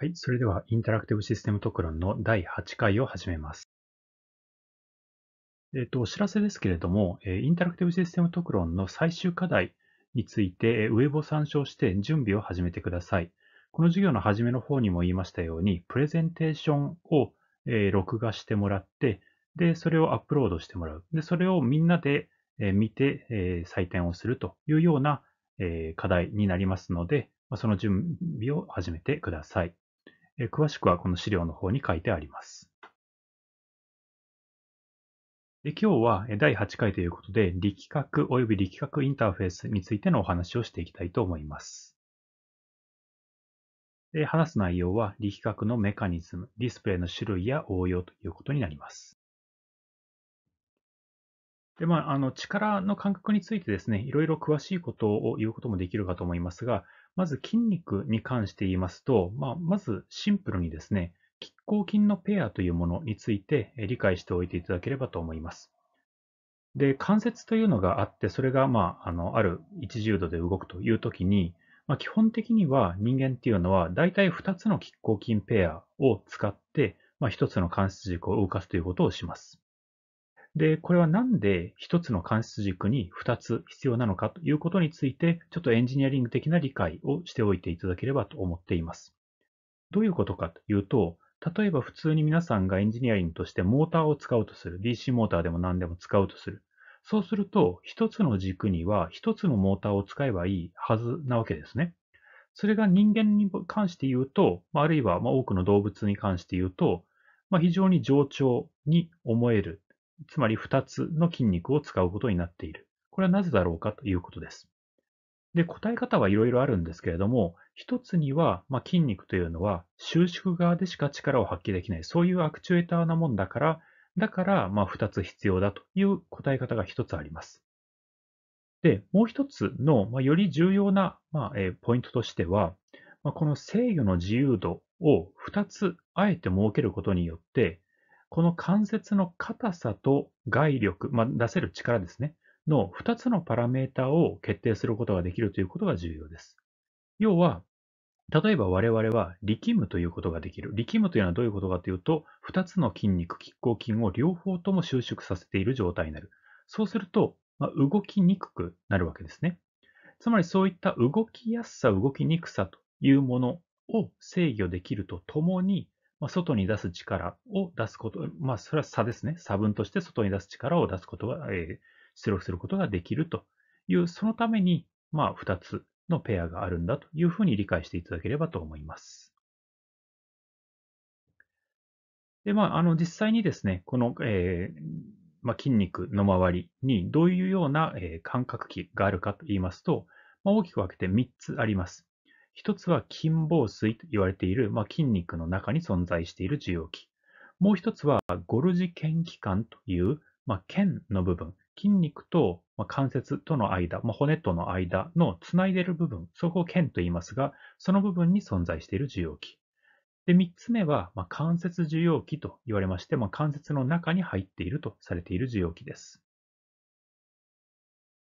はい、それではインタラクティブシステム特論の第8回を始めます。えっ、と、お知らせですけれども、インタラクティブシステム特論の最終課題について、ウェブを参照して準備を始めてください。この授業の初めの方にも言いましたように、プレゼンテーションを、録画してもらって、で、それをアップロードしてもらう。で、それをみんなで、見て、採点をするというような、課題になりますので、その準備を始めてください。詳しくはこの資料の方に書いてあります。で今日は第8回ということで、力学及び力学インターフェースについてのお話をしていきたいと思います。で話す内容は、力学のメカニズム、ディスプレイの種類や応用ということになります。でまあ、あの力の感覚についてですね、いろいろ詳しいことを言うこともできるかと思いますが、まず筋肉に関して言いますと、まあ、まずシンプルにですね、拮抗筋のペアというものについて理解しておいていただければと思います。で、関節というのがあって、それが、まあ、あの、ある10度で動くというときに、まあ、基本的には人間っていうのは、大体2つの拮抗筋ペアを使って、まあ、1つの関節軸を動かすということをします。で、これはなんで一つの関数軸に二つ必要なのかということについて、ちょっとエンジニアリング的な理解をしておいていただければと思っています。どういうことかというと、例えば普通に皆さんがエンジニアリングとしてモーターを使うとする。DC モーターでも何でも使うとする。そうすると、一つの軸には一つのモーターを使えばいいはずなわけですね。それが人間に関して言うと、あるいは多くの動物に関して言うと、ま非常に冗長に思えるつまり2つの筋肉を使うことになっている。これはなぜだろうかということです。で、答え方はいろいろあるんですけれども、一つには、まあ、筋肉というのは収縮側でしか力を発揮できない、そういうアクチュエーターなもんだから、だから、まあ、つ必要だという答え方が一つあります。で、もう一つの、まあ、より重要な、まあ、えー、ポイントとしては、まあ、この制御の自由度を2つあえて設けることによって、この関節の硬さと外力、まあ、出せる力ですね、の2つのパラメータを決定することができるということが重要です。要は、例えば我々は力むということができる。力むというのはどういうことかというと、2つの筋肉、拮抗筋を両方とも収縮させている状態になる。そうすると、まあ、動きにくくなるわけですね。つまりそういった動きやすさ、動きにくさというものを制御できるとともに、まあ、外に出す力を出すこと、まあ、それは差ですね。差分として外に出す力を出すことが、えー、出力することができるという、そのために、まあ、2つのペアがあるんだというふうに理解していただければと思います。で、まあ、あの、実際にですね、この、えー、まあ、筋肉の周りにどういうような、感覚器があるかといいますと、まあ、大きく分けて3つあります。一つは筋房水と言われている、まあ、筋肉の中に存在している受容器。もう一つはゴルジ腱器官という、まあ、腱の部分。筋肉と関節との間、まあ、骨との間のつないでいる部分、そこを腱と言いますが、その部分に存在している受容器。で、3つ目は、ま関節受容器と言われまして、ま関節の中に入っているとされている受容器です。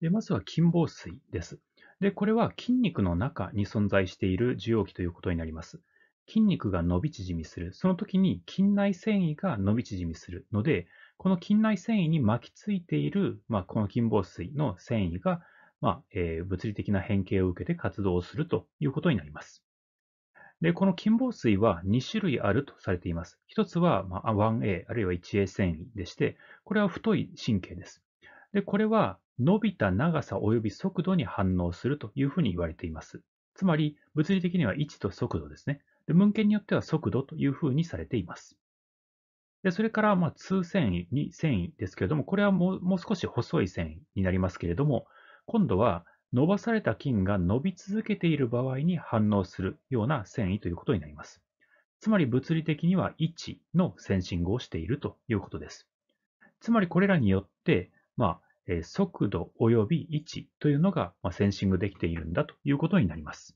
でまずは筋房水です。で、これは筋肉の中に存在している受容器ということになります。筋肉が伸び縮みする。その時に筋内繊維が伸び縮みするので、この筋内繊維に巻きついている、まあ、この筋防水の繊維が、まあ、えー、物理的な変形を受けて活動するということになります。で、この筋防水は2種類あるとされています。1つは、まあ、1A あるいは 1A 繊維でして、これは太い神経です。で、これは伸びた長さ及び速度に反応するというふうに言われています。つまり、物理的には位置と速度ですね。で文献によっては速度というふうにされています。でそれから、ま通繊維に繊維ですけれども、これはもう少し細い繊維になりますけれども、今度は伸ばされた菌が伸び続けている場合に反応するような繊維ということになります。つまり物理的には位置のセンシングをしているということです。つまりこれらによって、まあ、速度及び位置というのがセンシングできているんだということになります。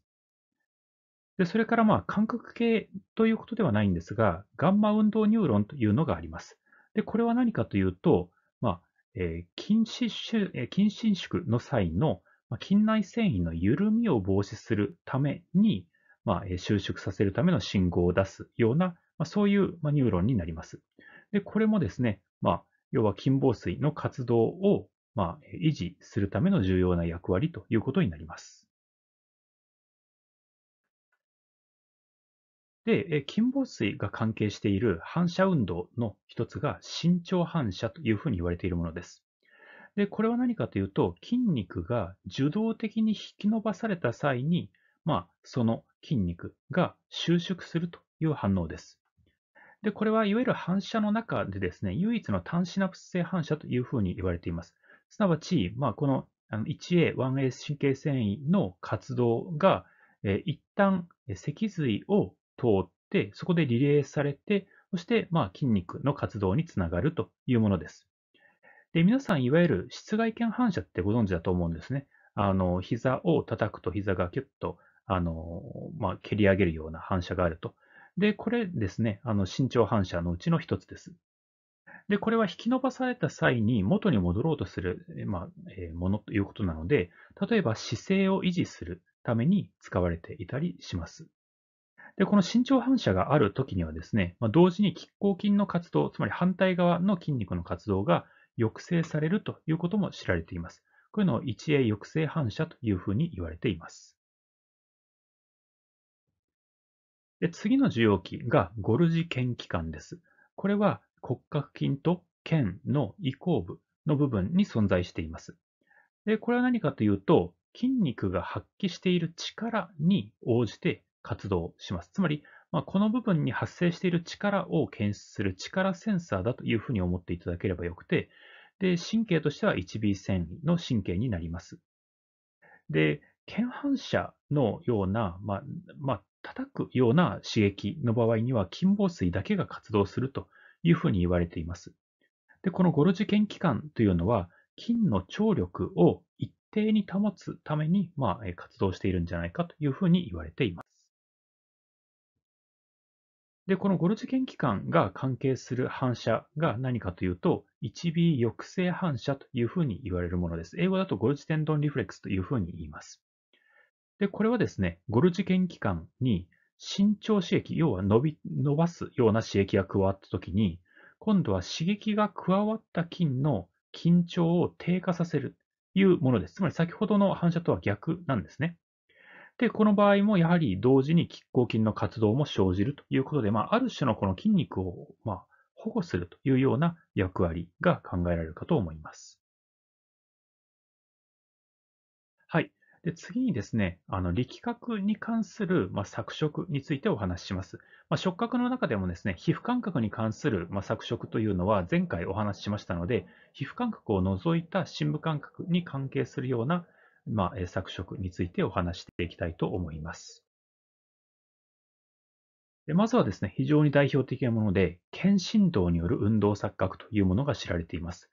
でそれからまあ感覚系ということではないんですが、ガンマ運動ニューロンというのがあります。でこれは何かというと、まあえー、筋伸縮の際の筋内繊維の緩みを防止するために、まあ、収縮させるための信号を出すような、まあ、そういうニューロンになります。でこれもですね、まあ、要は筋防水の活動をまあ、維持するための重要な役割ということになります。で、金紡水が関係している反射運動の一つが伸長反射というふうに言われているものです。で、これは何かというと、筋肉が受動的に引き伸ばされた際に、まあ、その筋肉が収縮するという反応です。で、これはいわゆる反射の中でですね、唯一の単シナプス性反射というふうに言われています。すなわち、まあ、この 1A、1A 神経繊維の活動が、えー、一旦脊髄を通って、そこでリレーされて、そして、まあ、筋肉の活動につながるというものです。で皆さん、いわゆる室外腱反射ってご存知だと思うんですね。あの膝を叩くと膝がキュッとあの、まあ、蹴り上げるような反射があると。で、これですね、あの身長反射のうちの一つです。で、これは引き伸ばされた際に元に戻ろうとする、まあ、えー、ものということなので、例えば姿勢を維持するために使われていたりします。で、この身長反射がある時にはですね、まあ、同時に拮抗筋の活動、つまり反対側の筋肉の活動が抑制されるということも知られています。こういうのを一栄抑制反射というふうに言われています。で次の受容器がゴルジ腱器官です。これは骨格筋と腱の移行部の部分に存在しています。でこれは何かというと、筋肉が発揮している力に応じて活動します。つまり、まあ、この部分に発生している力を検出する力センサーだというふうに思っていただければよくて、で神経としては 1B 繊維の神経になります。で、腱反射のような、まあ、まあ、叩くような刺激の場合には、筋房水だけが活動するというふうに言われています。で、このゴジ事件期間というのは、金の張力を一定に保つために、まあ、活動しているんじゃないかというふうに言われています。で、このゴルジュ研機関が関係する反射が何かというと、1B 抑制反射というふうに言われるものです。英語だとゴルジュテンドンリフレックスというふうに言います。で、これはですね、ゴルジュ研機関に伸長刺激、要は伸び、伸ばすような刺激が加わったときに、今度は刺激が加わった筋の緊張を低下させるというものです。つまり先ほどの反射とは逆なんですね。で、この場合もやはり同時に拮抗筋の活動も生じるということで、まあ、ある種のこの筋肉を、まあ、保護するというような役割が考えられるかと思います。で次にですね、あの力学に関する、まあ、錯色についてお話しします。まあ、触覚の中でもですね、皮膚感覚に関する、まあ、錯色というのは前回お話ししましたので、皮膚感覚を除いた深部感覚に関係するような、まあ、作色についてお話していきたいと思います。でまずはですね、非常に代表的なもので、検振動による運動錯覚というものが知られています。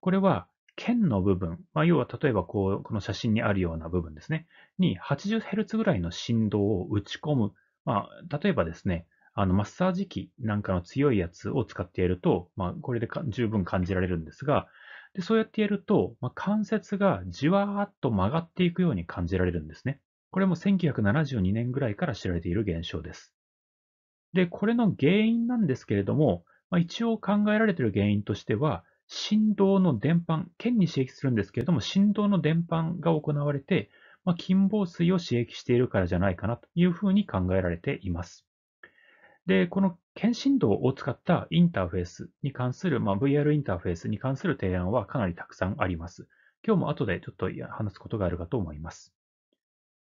これは剣の部分、まあ、要は例えばこうこの写真にあるような部分ですね、に 80Hz ぐらいの振動を打ち込む、まあ、例えばですね、あのマッサージ機なんかの強いやつを使ってやると、まあ、これで十分感じられるんですが、でそうやってやると、まあ、関節がじわーっと曲がっていくように感じられるんですね。これも1972年ぐらいから知られている現象です。で、これの原因なんですけれども、まあ、一応考えられている原因としては、振動の伝播、腱に刺激するんですけれども、振動の伝播が行われて、まあ、筋房水を刺激しているからじゃないかなというふうに考えられています。で、この検振動を使ったインターフェースに関する、まあ、VR インターフェースに関する提案はかなりたくさんあります。今日も後でちょっと話すことがあるかと思います。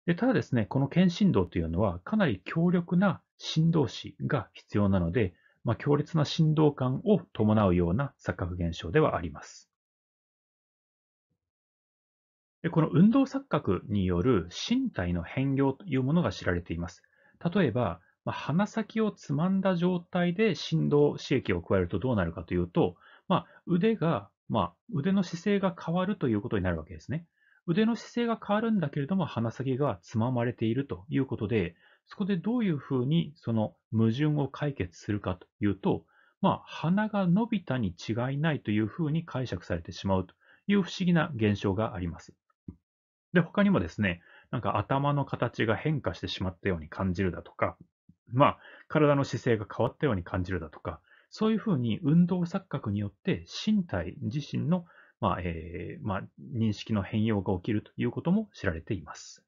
でただですね、この検振動というのはかなり強力な振動子が必要なので、まあ、強烈な振動感を伴うような錯覚現象ではあります。でこの運動錯覚による身体の変容というものが知られています。例えば、まあ、鼻先をつまんだ状態で振動刺激を加えるとどうなるかというと、まあ、腕が、ま腕の姿勢が変わるということになるわけですね。腕の姿勢が変わるんだけれども、鼻先がつままれているということで、そこでどういうふうにその矛盾を解決するかというと、まあ、鼻が伸びたに違いないというふうに解釈されてしまうという不思議な現象があります。で、他にもですね、なんか頭の形が変化してしまったように感じるだとか、まあ、体の姿勢が変わったように感じるだとか、そういうふうに運動錯覚によって身体自身の、まあえーまあ、認識の変容が起きるということも知られています。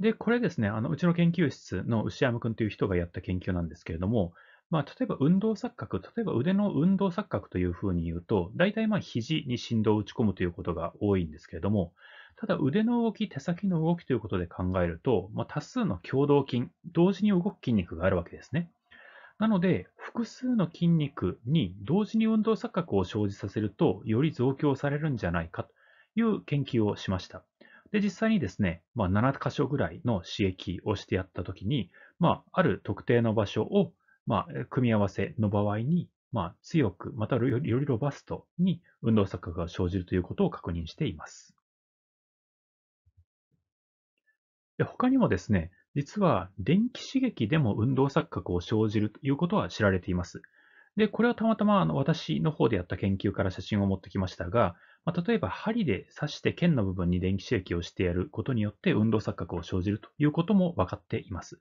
で、これですね、あの、うちの研究室の牛山君という人がやった研究なんですけれども、まあ、例えば運動錯覚、例えば腕の運動錯覚というふうに言うと、大体まあ肘に振動を打ち込むということが多いんですけれども、ただ腕の動き、手先の動きということで考えると、まあ、多数の共同筋、同時に動く筋肉があるわけですね。なので、複数の筋肉に同時に運動錯覚を生じさせると、より増強されるんじゃないかという研究をしました。で、実際にですね、まあ、7箇所ぐらいの刺激をしてやったときに、まあ、ある特定の場所を、まあ、組み合わせの場合に、まあ、強く、またよりロバストに運動錯覚が生じるということを確認しています。で他にもですね、実は電気刺激でも運動錯覚を生じるということは知られています。で、これはたまたまあの私の方でやった研究から写真を持ってきましたが、まあ、例えば針で刺して剣の部分に電気刺激をしてやることによって運動錯覚を生じるということも分かっています。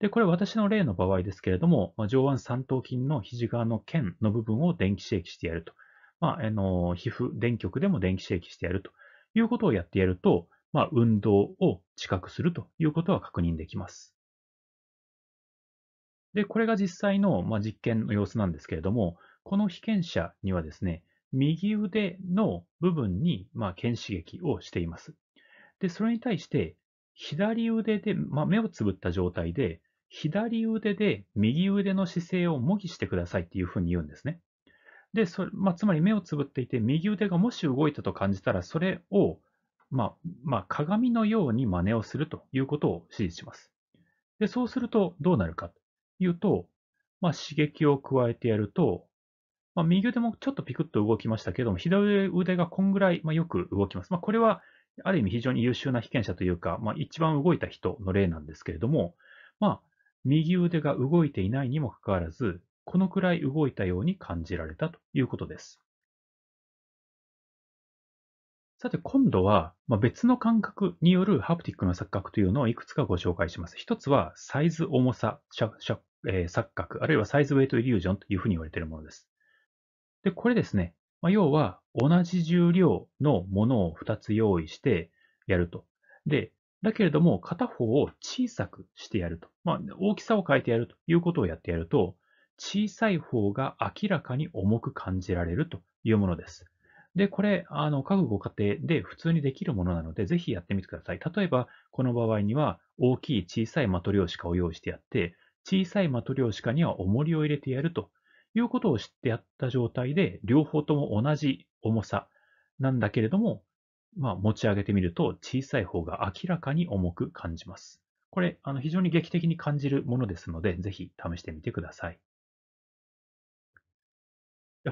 で、これ私の例の場合ですけれども、まあ、上腕三頭筋の肘側の腱の部分を電気刺激してやると。まあ、あの、皮膚、電極でも電気刺激してやるということをやってやると、まあ、運動を知覚するということは確認できます。で、これが実際の、まあ、実験の様子なんですけれども、この被験者にはですね、右腕の部分に、まあ、剣刺激をしています。で、それに対して、左腕で、まあ、目をつぶった状態で、左腕で右腕の姿勢を模擬してくださいっていうふうに言うんですね。で、それまあ、つまり目をつぶっていて、右腕がもし動いたと感じたら、それを、まあ、まあ、鏡のように真似をするということを指示します。で、そうするとどうなるかというと、まあ、刺激を加えてやると、まあ、右腕もちょっとピクッと動きましたけども、左腕がこんぐらい、まあ、よく動きます。まあ、これは、ある意味非常に優秀な被験者というか、まあ、一番動いた人の例なんですけれども、まあ、右腕が動いていないにもかかわらず、このくらい動いたように感じられたということです。さて今度は別の感覚によるハプティックの錯覚というのをいくつかご紹介します。一つはサイズ重さ錯覚、あるいはサイズウェイトイリュージョンというふうに言われているものです。で、これですね。まあ、要は、同じ重量のものを2つ用意してやると。で、だけれども、片方を小さくしてやると。まあ、大きさを変えてやるということをやってやると、小さい方が明らかに重く感じられるというものです。で、これ、あの、各ご家庭で普通にできるものなので、ぜひやってみてください。例えば、この場合には、大きい小さいマトリョーシカを用意してやって、小さいマトリョーシカには重りを入れてやるということを知ってやった状態で、両方とも同じ重さなんだけれども、まあ、持ち上げてみると小さい方が明らかに重く感じます。これ、あの非常に劇的に感じるものですので、ぜひ試してみてください。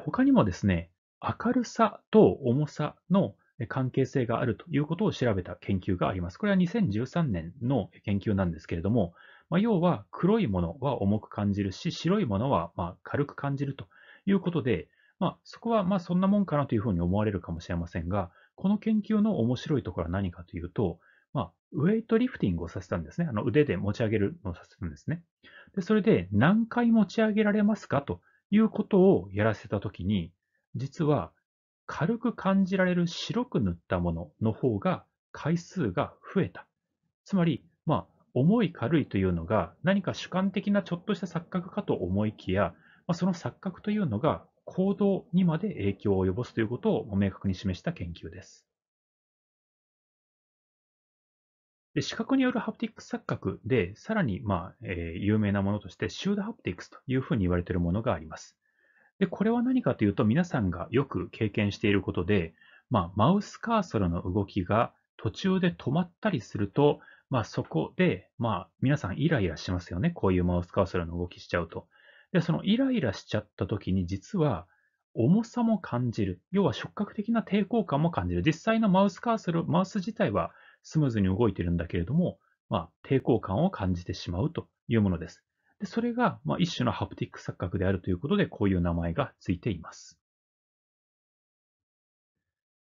他にもですね、明るさと重さの関係性があるということを調べた研究があります。これは2013年の研究なんですけれども、まあ、要は黒いものは重く感じるし、白いものはま軽く感じるということで、まあ、そこはまそんなもんかなというふうに思われるかもしれませんが、この研究の面白いところは何かというと、まあ、ウェイトリフティングをさせたんですね。あの腕で持ち上げるのをさせたんですね。でそれで何回持ち上げられますかということをやらせたときに、実は軽く感じられる白く塗ったものの方が回数が増えた。つまり、まあ、重い軽いというのが何か主観的なちょっとした錯覚かと思いきや、まあ、その錯覚というのが行動にまで影響を及ぼすということを明確に示した研究です。で視覚によるハプティック錯覚で、さらに、まあえー、有名なものとして、シュードハプティックスというふうに言われているものがあります。でこれは何かというと、皆さんがよく経験していることで、まあ、マウスカーソルの動きが途中で止まったりすると、まあそこで、まあ皆さんイライラしますよね。こういうマウスカーソルの動きしちゃうと。で、そのイライラしちゃった時に実は重さも感じる。要は触覚的な抵抗感も感じる。実際のマウスカーソル、マウス自体はスムーズに動いてるんだけれども、まあ抵抗感を感じてしまうというものです。でそれが、まあ、一種のハプティック錯覚であるということで、こういう名前がついています。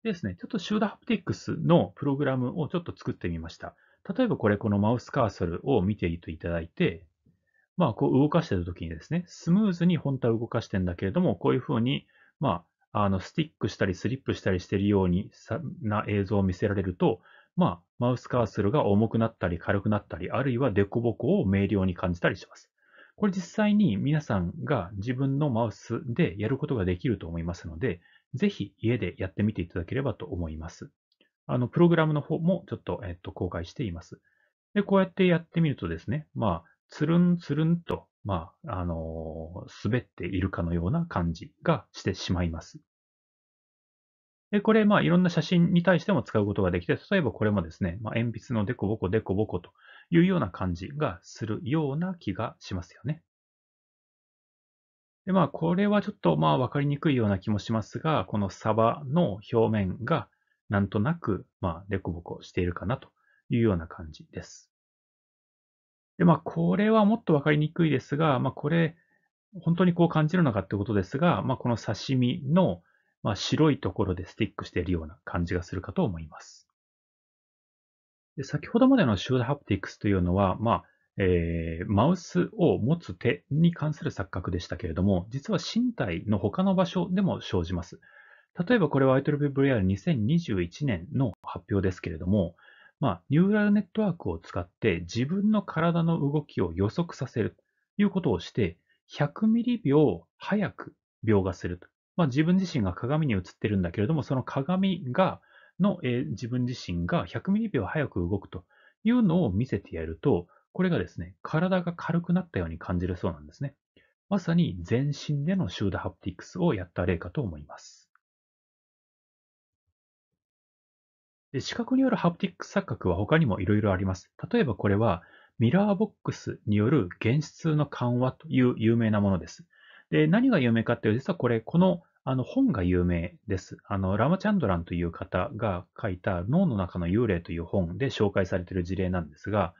ですね、ちょっとシューダハプティックスのプログラムをちょっと作ってみました。例えばこれ、このマウスカーソルを見ていただいて、まあ、こう動かしてるときにですね、スムーズに本体を動かしてんだけれども、こういうふうに、まあ、あの、スティックしたりスリップしたりしているようにさな映像を見せられると、まあ、マウスカーソルが重くなったり軽くなったり、あるいは凸凹を明瞭に感じたりします。これ実際に皆さんが自分のマウスでやることができると思いますので、ぜひ家でやってみていただければと思います。あの、プログラムの方もちょっと、えっと、公開しています。で、こうやってやってみるとですね、まあ、つるんつるんと、まあ、あのー、滑っているかのような感じがしてしまいます。で、これ、まあ、いろんな写真に対しても使うことができて、例えばこれもですね、まあ、鉛筆のデコボコデコボコというような感じがするような気がしますよね。で、まあ、これはちょっと、まあ、わかりにくいような気もしますが、このサバの表面が、なんとなく、まあ、デコボコしているかなというような感じです。で、まあ、これはもっとわかりにくいですが、まあ、これ、本当にこう感じるのかってことですが、まあ、この刺身の、まあ、白いところでスティックしているような感じがするかと思います。で先ほどまでのシュードハプティクスというのは、まあ、えー、マウスを持つ手に関する錯覚でしたけれども、実は身体の他の場所でも生じます。例えばこれは IEEE2021 年の発表ですけれども、まあ、ニューラルネットワークを使って自分の体の動きを予測させるということをして、100ミリ秒早く描画すると。まあ、自分自身が鏡に映ってるんだけれども、その鏡が、の、えー、自分自身が100ミリ秒早く動くというのを見せてやると、これがですね、体が軽くなったように感じるそうなんですね。まさに全身でのシューダハプティクスをやった例かと思います。で、視覚によるハプティック錯覚は他にもいろいろあります。例えばこれは、ミラーボックスによる現実の緩和という有名なものです。で、何が有名かっていうと、実はこれ、このあの本が有名です。あの、ラマチャンドランという方が書いた脳の中の幽霊という本で紹介されている事例なんですが、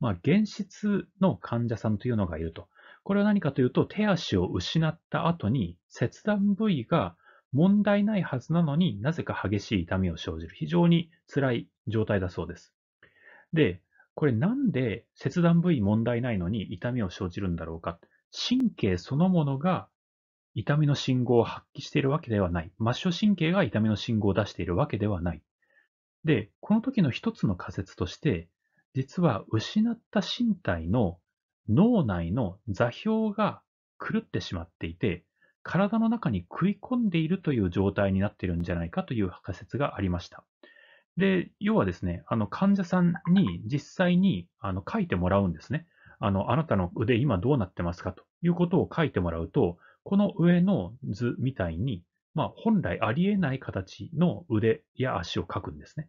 まあ、現実の患者さんというのがいると。これは何かというと、手足を失った後に切断部位が問題ないはずなのになぜか激しい痛みを生じる非常に辛い状態だそうです。で、これなんで切断部位問題ないのに痛みを生じるんだろうか。神経そのものが痛みの信号を発揮しているわけではない。末梢神経が痛みの信号を出しているわけではない。で、この時の一つの仮説として、実は失った身体の脳内の座標が狂ってしまっていて、体の中に食い込んでいるという状態になっているんじゃないかという仮説がありました。で、要はですね、あの患者さんに実際にあの書いてもらうんですね。あの、あなたの腕今どうなってますかということを書いてもらうと、この上の図みたいに、まあ本来ありえない形の腕や足を書くんですね。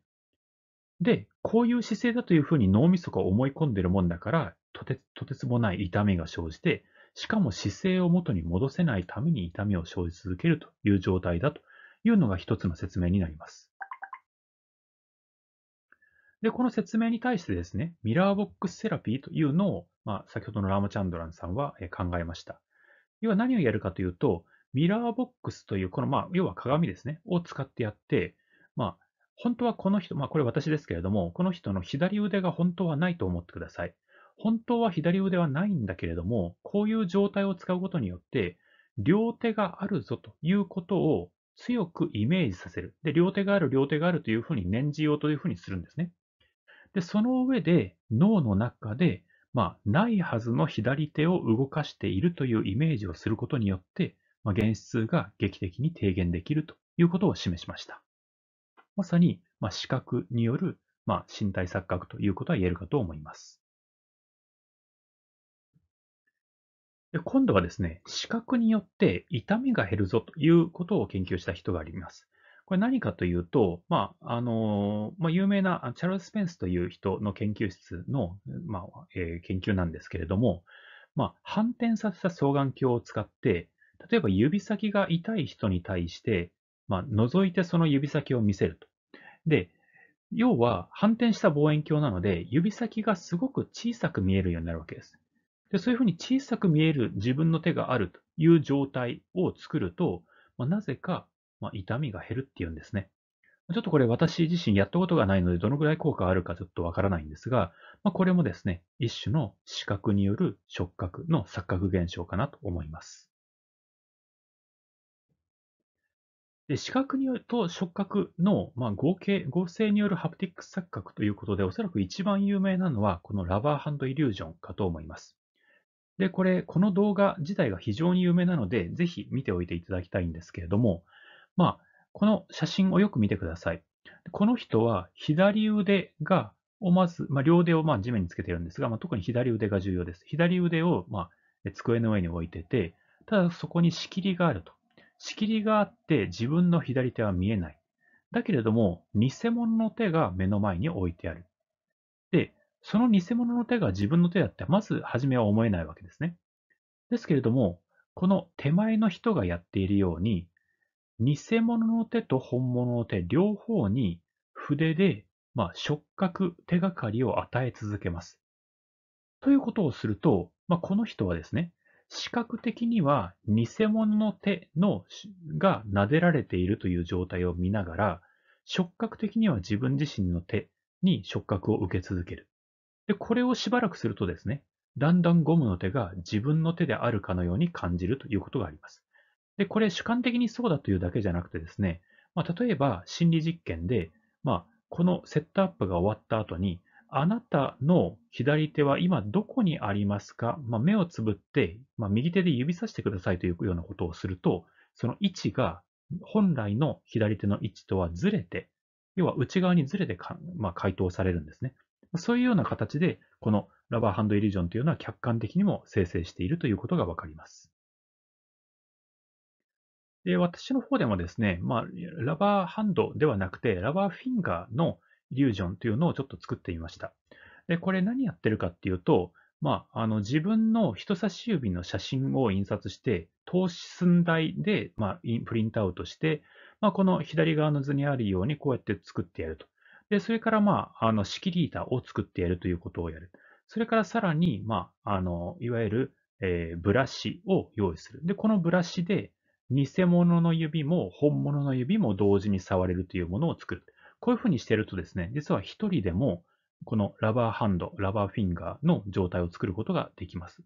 で、こういう姿勢だというふうに脳みそが思い込んでいるもんだから、とてとてつもない痛みが生じて、しかも姿勢を元に戻せないために痛みを生じ続けるという状態だというのが一つの説明になります。で、この説明に対してですね、ミラーボックスセラピーというのを、まあ、先ほどのラーマチャンドランさんは考えました。要は何をやるかというと、ミラーボックスという、この、まあ、要は鏡ですね、を使ってやって、まあ、本当はこの人、まあ、これ私ですけれども、この人の左腕が本当はないと思ってください。本当は左腕はないんだけれども、こういう状態を使うことによって、両手があるぞということを強くイメージさせる。で、両手がある、両手があるというふうに念じようというふうにするんですね。で、その上で脳の中で、まあ、ないはずの左手を動かしているというイメージをすることによって、まあ、現実が劇的に低減できるということを示しました。まさに、まあ、視覚による、まあ、身体錯覚ということは言えるかと思います。で今度はですね、視覚によって痛みが減るぞということを研究した人があります。これ何かというと、まあ、あの、まあ、有名なチャールズ・スペンスという人の研究室の、まあ、えー、研究なんですけれども、ま反転させた双眼鏡を使って、例えば指先が痛い人に対して、ま覗いてその指先を見せると。で、要は反転した望遠鏡なので、指先がすごく小さく見えるようになるわけです。でそういうふうに小さく見える自分の手があるという状態を作ると、まあ、なぜか、まあ、痛みが減るっていうんですね。ちょっとこれ私自身やったことがないので、どのぐらい効果あるかちょっとわからないんですが、まあ、これもですね、一種の視覚による触覚の錯覚現象かなと思います。で視覚によると触覚の、まあ、合計、合成によるハプティック錯覚ということで、おそらく一番有名なのは、このラバーハンドイリュージョンかと思います。で、これ、この動画自体が非常に有名なので、ぜひ見ておいていただきたいんですけれども、まあ、この写真をよく見てください。この人は左腕が、をまず、まあ、両腕をまあ地面につけてるんですが、まあ、特に左腕が重要です。左腕をまあ机の上に置いてて、ただそこに仕切りがあると。仕切りがあって自分の左手は見えない。だけれども、偽物の手が目の前に置いてある。その偽物の手が自分の手だってまず初めは思えないわけですね。ですけれども、この手前の人がやっているように、偽物の手と本物の手両方に筆で、まあ、触覚、手がかりを与え続けます。ということをすると、まあ、この人はですね、視覚的には偽物の手のが撫でられているという状態を見ながら、触覚的には自分自身の手に触覚を受け続ける。で、これをしばらくするとですね、だんだんゴムの手が自分の手であるかのように感じるということがあります。で、これ主観的にそうだというだけじゃなくてですね、まあ、例えば心理実験で、まあ、このセットアップが終わった後に、あなたの左手は今どこにありますか、まあ、目をつぶって、まあ、右手で指さしてくださいというようなことをすると、その位置が本来の左手の位置とはずれて、要は内側にずれてまあ、回答されるんですね。そういうような形で、このラバーハンドイリュージョンというのは客観的にも生成しているということがわかります。で私の方でもですね、まあ、ラバーハンドではなくて、ラバーフィンガーのイリュージョンというのをちょっと作ってみました。でこれ何やってるかっていうと、まあ、あの自分の人差し指の写真を印刷して、等寸大で、まあ、プリントアウトして、まあ、この左側の図にあるようにこうやって作ってやると。で、それから、まあ、あの、仕切り板を作ってやるということをやる。それからさらに、まあ、あの、いわゆる、えー、ブラシを用意する。で、このブラシで、偽物の指も本物の指も同時に触れるというものを作る。こういうふうにしてるとですね、実は一人でも、このラバーハンド、ラバーフィンガーの状態を作ることができます。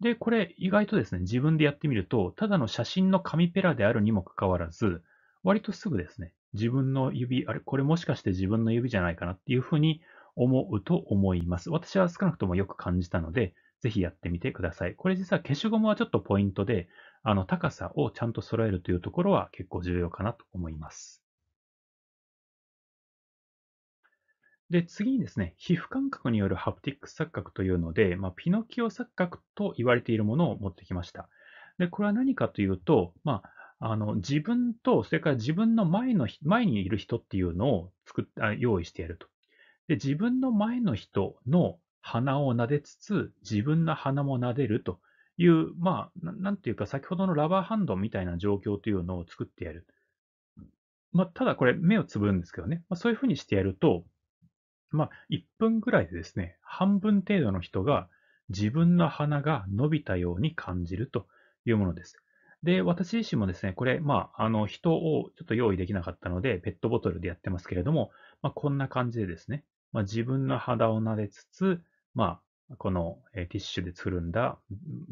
で、これ意外とですね、自分でやってみると、ただの写真の紙ペラであるにもかかわらず、割とすぐですね、自分の指、あれ、これもしかして自分の指じゃないかなっていうふうに思うと思います。私は少なくともよく感じたので、ぜひやってみてください。これ実は消しゴムはちょっとポイントで、あの、高さをちゃんと揃えるというところは結構重要かなと思います。で、次にですね、皮膚感覚によるハプティック錯覚というので、まあ、ピノキオ錯覚と言われているものを持ってきました。で、これは何かというと、まあ、あの、自分と、それから自分の前の、前にいる人っていうのを作っ用意してやると。で、自分の前の人の鼻を撫でつつ、自分の鼻も撫でるという、まあ、なんていうか、先ほどのラバーハンドみたいな状況というのを作ってやる。まあ、ただこれ、目をつぶるんですけどね。まあ、そういうふうにしてやると、まあ、1分ぐらいでですね、半分程度の人が自分の鼻が伸びたように感じるというものです。で、私自身もですね、これ、まあ、あの、人をちょっと用意できなかったので、ペットボトルでやってますけれども、まあ、こんな感じでですね、まあ、自分の肌を撫でつつ、まあ、このティッシュでつるんだ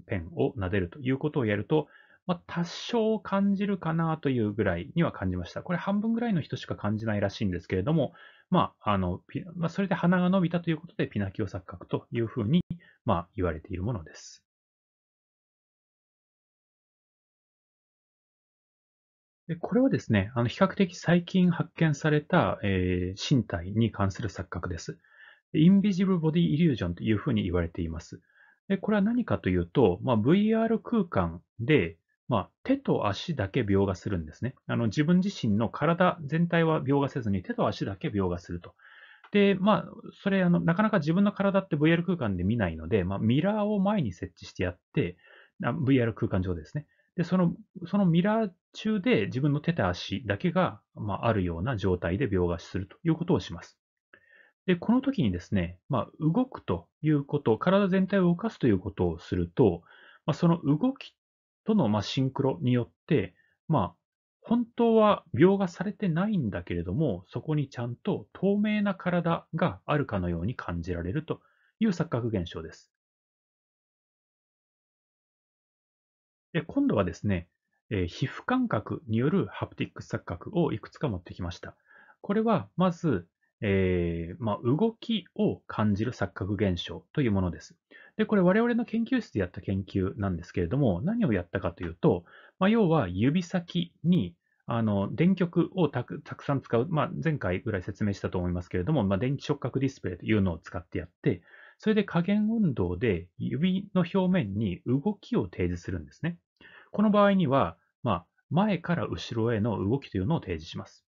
ペンを撫でるということをやると、まあ、多少感じるかなというぐらいには感じました。これ半分ぐらいの人しか感じないらしいんですけれども、まあ、あの、まあ、それで鼻が伸びたということで、ピナキオ錯覚というふうに、まあ、言われているものです。で、これはですね、あの比較的最近発見された、えー、身体に関する錯覚です。インビジブルボディイリュージョンというふうに言われています。でこれは何かというと、まあ、VR 空間で、まあ、手と足だけ描画するんですね。あの自分自身の体全体は描画せずに手と足だけ描画すると。で、まあ、それあの、なかなか自分の体って VR 空間で見ないので、まあ、ミラーを前に設置してやって、VR 空間上ですね。で、その、そのミラー中で自分の手と足だけが、まあ、あるような状態で描画するということをします。で、この時にですね、まあ、動くということ、体全体を動かすということをすると、まあ、その動きとの、まあ、シンクロによって、まあ、本当は描画されてないんだけれども、そこにちゃんと透明な体があるかのように感じられるという錯覚現象です。で今度はですね、え皮膚感覚によるハプティック錯覚をいくつか持ってきました。これはまず、えー、まあ、動きを感じる錯覚現象というものです。で、これ我々の研究室でやった研究なんですけれども、何をやったかというと、まあ、要は指先にあの電極をたくさん使う、まあ、前回ぐらい説明したと思いますけれども、ま電気触覚ディスプレイというのを使ってやって、それで加減運動で指の表面に動きを提示するんですね。この場合には、まあ、前から後ろへの動きというのを提示します。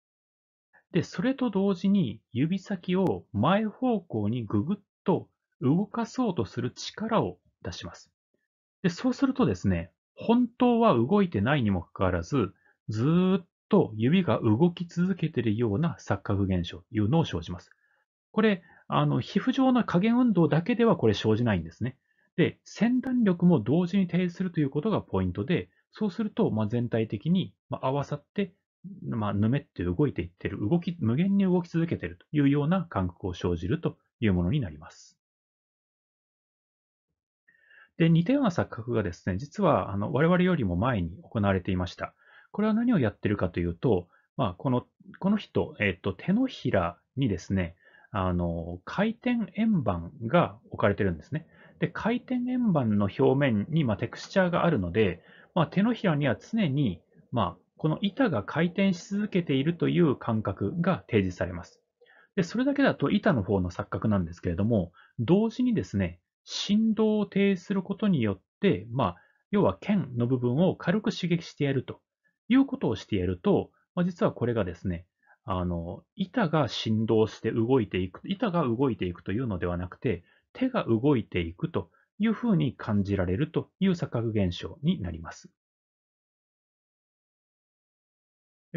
で、それと同時に指先を前方向にぐぐっと動かそうとする力を出します。で、そうするとですね、本当は動いてないにもかかわらず、ずっと指が動き続けているような錯覚現象というのを生じます。これ、あの、皮膚上の加減運動だけではこれ生じないんですね。で、先端力も同時に提示するということがポイントで、そうすると、まあ、全体的に、まあ、合わさって、まあ、ぬめって動いていってる、動き、無限に動き続けているというような感覚を生じるというものになります。で、似たような錯覚がですね、実は、あの、我々よりも前に行われていました。これは何をやってるかというと、まあ、この、この人、えっ、と、手のひらにですね、あの、回転円盤が置かれてるんですね。で、回転円盤の表面に、まあ、テクスチャーがあるので、まあ、手のひらには常に、まあ、この板が回転し続けているという感覚が提示されます。でそれだけだと板の方の錯覚なんですけれども、同時にですね、振動を停止することによって、まあ、要は剣の部分を軽く刺激してやるということをしてやると、まあ、実はこれがですね、あの、板が振動して動いていく、板が動いていくというのではなくて、手が動いていくというふうに感じられるという錯覚現象になります。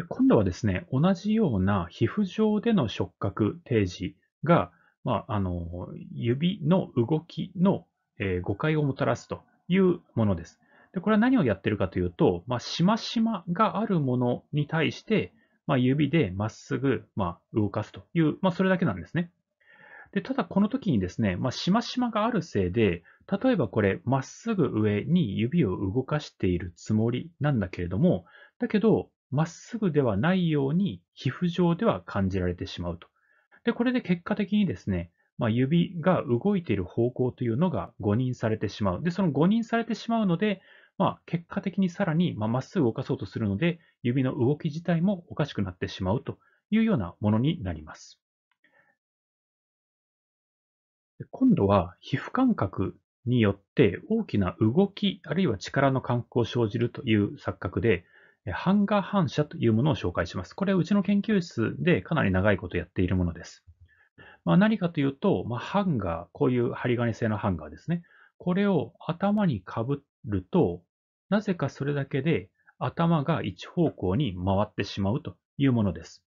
今度はですね、同じような皮膚上での触覚提示が、まあ、あの指の動きの、え誤解をもたらすというものです。でこれは何をやっているかというと、まあ、しましまがあるものに対して、まあ、指でまっすぐ、まあ、動かすという、まあ、それだけなんですね。で、ただこの時にですね、まあ、しましまがあるせいで、例えばこれ、まっすぐ上に指を動かしているつもりなんだけれども、だけど、まっすぐではないように皮膚上では感じられてしまうと。で、これで結果的にですね、まあ、指が動いている方向というのが誤認されてしまう。で、その誤認されてしまうので、まあ、結果的にさらにまっすぐ動かそうとするので、指の動き自体もおかしくなってしまうというようなものになります。今度は皮膚感覚によって大きな動きあるいは力の感覚を生じるという錯覚で、ハンガー反射というものを紹介します。これはうちの研究室でかなり長いことやっているものです。まあ、何かというと、まあ、ハンガー、こういう針金製のハンガーですね。これを頭にかぶると、なぜかそれだけで頭が一方向に回ってしまうというものです。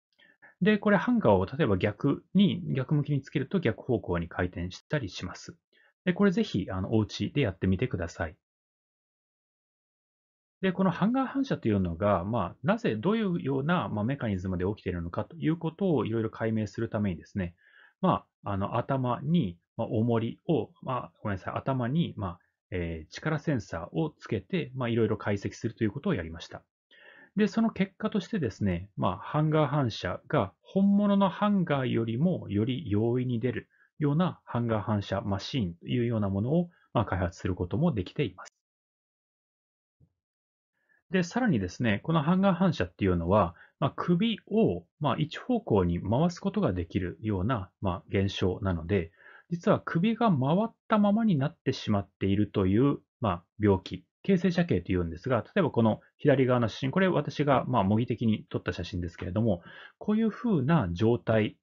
で、これハンガーを例えば逆に、逆向きにつけると逆方向に回転したりします。で、これぜひ、あの、お家でやってみてください。で、このハンガー反射というのが、まあ、なぜ、どういうような、まあ、メカニズムで起きているのかということをいろいろ解明するためにですね、まあ、あの、頭に、まあ、重りを、まあ、ごめんなさい、頭に、まあ、えー、力センサーをつけて、まあ、いろいろ解析するということをやりました。で、その結果としてですね、まあ、ハンガー反射が本物のハンガーよりもより容易に出るようなハンガー反射マシーンというようなものを、まあ、開発することもできています。で、さらにですね、このハンガー反射っていうのは、まあ、首を、まあ、一方向に回すことができるような、まあ、現象なので、実は首が回ったままになってしまっているという、まあ、病気形成写経というんですが、例えばこの左側の写真、これ私がまあ模擬的に撮った写真ですけれども、こういうふうな状態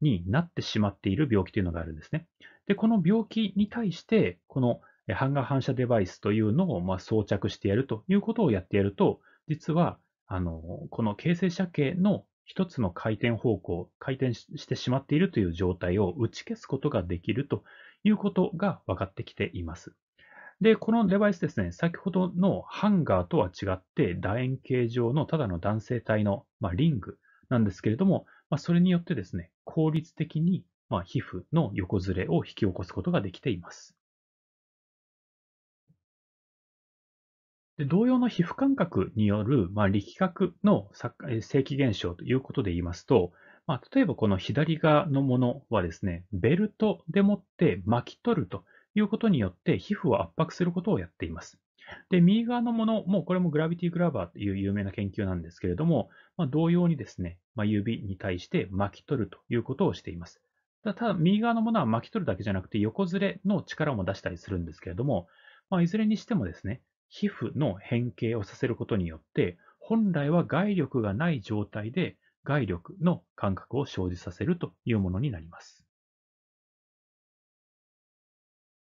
になってしまっている病気というのがあるんですね。で、この病気に対して、このハンガー反射デバイスというのをま装着してやるということをやってやると、実は、あの、この形成射経の一つの回転方向、回転してしまっているという状態を打ち消すことができるということが分かってきています。で、このデバイスですね、先ほどのハンガーとは違って、楕円形状のただの男性体の、まあ、リングなんですけれども、まあ、それによってですね、効率的に、まあ、皮膚の横ずれを引き起こすことができています。で同様の皮膚感覚による、まあ、力学の正規現象ということで言いますと、まあ、例えばこの左側のものはですね、ベルトでもって巻き取るということによって皮膚を圧迫することをやっています。で、右側のもの、もうこれもグラビティグラバーという有名な研究なんですけれども、まあ、同様にですね、まあ、指に対して巻き取るということをしています。ただ、右側のものは巻き取るだけじゃなくて、横ずれの力も出したりするんですけれども、まあ、いずれにしてもですね、皮膚の変形をさせることによって、本来は外力がない状態で外力の感覚を生じさせるというものになります。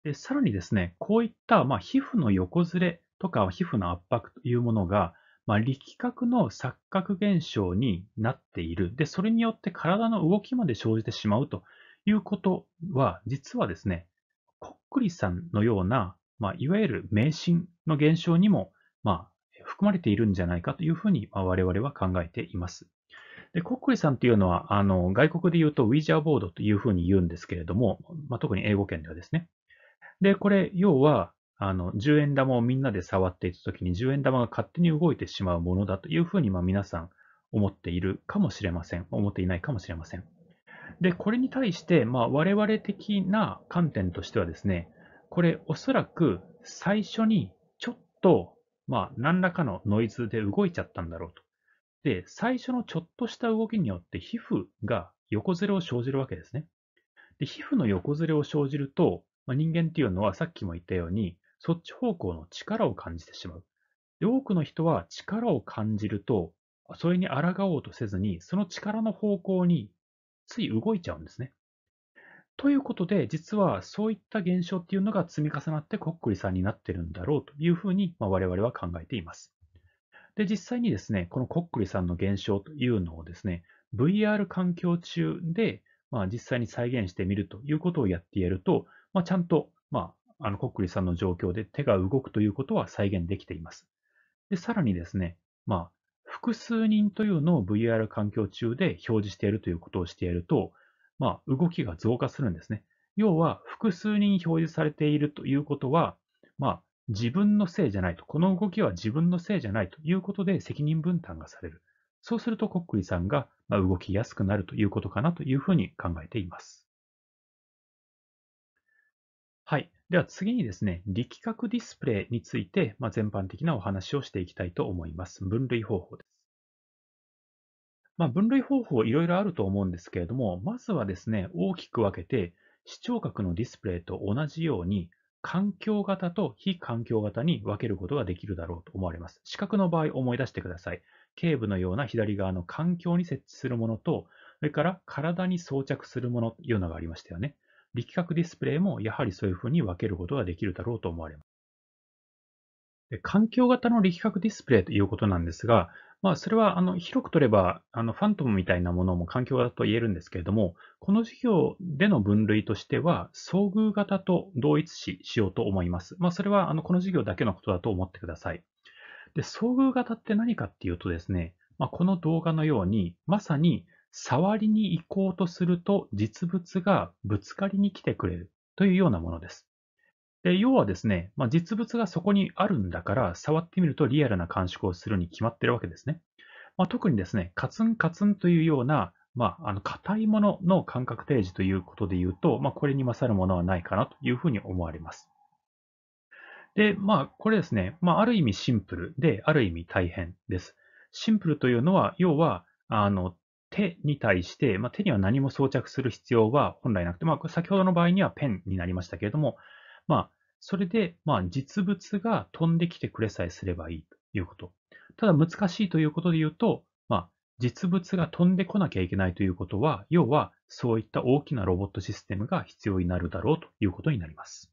で、さらにですね、こういった、まあ、皮膚の横ずれとか皮膚の圧迫というものが、まあ、力学の錯覚現象になっている。で、それによって体の動きまで生じてしまうということは、実はですね、こっくりさんのような、まあ、いわゆる迷信の現象にも、まあ、含まれているんじゃないかというふうに、まあ、我々は考えています。で、コックリさんというのは、あの、外国で言うとウィジャーボードというふうに言うんですけれども、まあ、特に英語圏ではですね。で、これ、要は、あの、10円玉をみんなで触っていたときに10円玉が勝手に動いてしまうものだというふうに、まあ皆さん思っているかもしれません。思っていないかもしれません。で、これに対して、まあ我々的な観点としてはですね、これおそらく最初にちょっと、まあ何らかのノイズで動いちゃったんだろうと。で、最初のちょっとした動きによって皮膚が横ずれを生じるわけですね。で皮膚の横ずれを生じると、まあ、人間っていうのはさっきも言ったように、そっち方向の力を感じてしまう。多くの人は力を感じると、それに抗おうとせずに、その力の方向につい動いちゃうんですね。ということで、実はそういった現象っていうのが積み重なってコックリさんになってるんだろうというふうに、まあ、我々は考えています。で、実際にですね、このコックリさんの現象というのをですね、VR 環境中で、まあ、実際に再現してみるということをやってやると、まあ、ちゃんと、まあ、あの、コックリさんの状況で手が動くということは再現できています。で、さらにですね、まあ、複数人というのを VR 環境中で表示しているということをしていると、まあ、動きが増加するんですね。要は、複数人表示されているということは、まあ、自分のせいじゃないと、この動きは自分のせいじゃないということで責任分担がされる。そうすると、コックリさんが動きやすくなるということかなというふうに考えています。はい。では次にですね、力学ディスプレイについて、まあ、全般的なお話をしていきたいと思います。分類方法です。まあ、分類方法いろいろあると思うんですけれども、まずはですね、大きく分けて、視聴覚のディスプレイと同じように、環境型と非環境型に分けることができるだろうと思われます。視覚の場合思い出してください。頸部のような左側の環境に設置するものと、それから体に装着するものというのがありましたよね。力学ディスプレイもやはりそういうふうに分けることができるだろうと思われます。で環境型の力学ディスプレイということなんですが、まあ、それはあの広く取ればあのファントムみたいなものも環境型と言えるんですけれども、この授業での分類としては、遭遇型と同一視しようと思います。まあ、それはあのこの授業だけのことだと思ってください。で遭遇型って何かっていうとですね、まあ、この動画のように、まさに触りに行こうとすると実物がぶつかりに来てくれるというようなものです。で要はですね、まあ、実物がそこにあるんだから、触ってみるとリアルな感触をするに決まってるわけですね。まあ、特にですね、カツンカツンというような、まあ、あの、硬いものの感覚提示ということで言うと、まあ、これに勝るものはないかなというふうに思われます。で、まあ、これですね、まあ、ある意味シンプルで、ある意味大変です。シンプルというのは、要は、あの、手に対して、まあ、手には何も装着する必要は本来なくて、まあ、先ほどの場合にはペンになりましたけれども、まあ、それで、まあ、実物が飛んできてくれさえすればいいということ。ただ難しいということで言うと、まあ、実物が飛んでこなきゃいけないということは、要はそういった大きなロボットシステムが必要になるだろうということになります。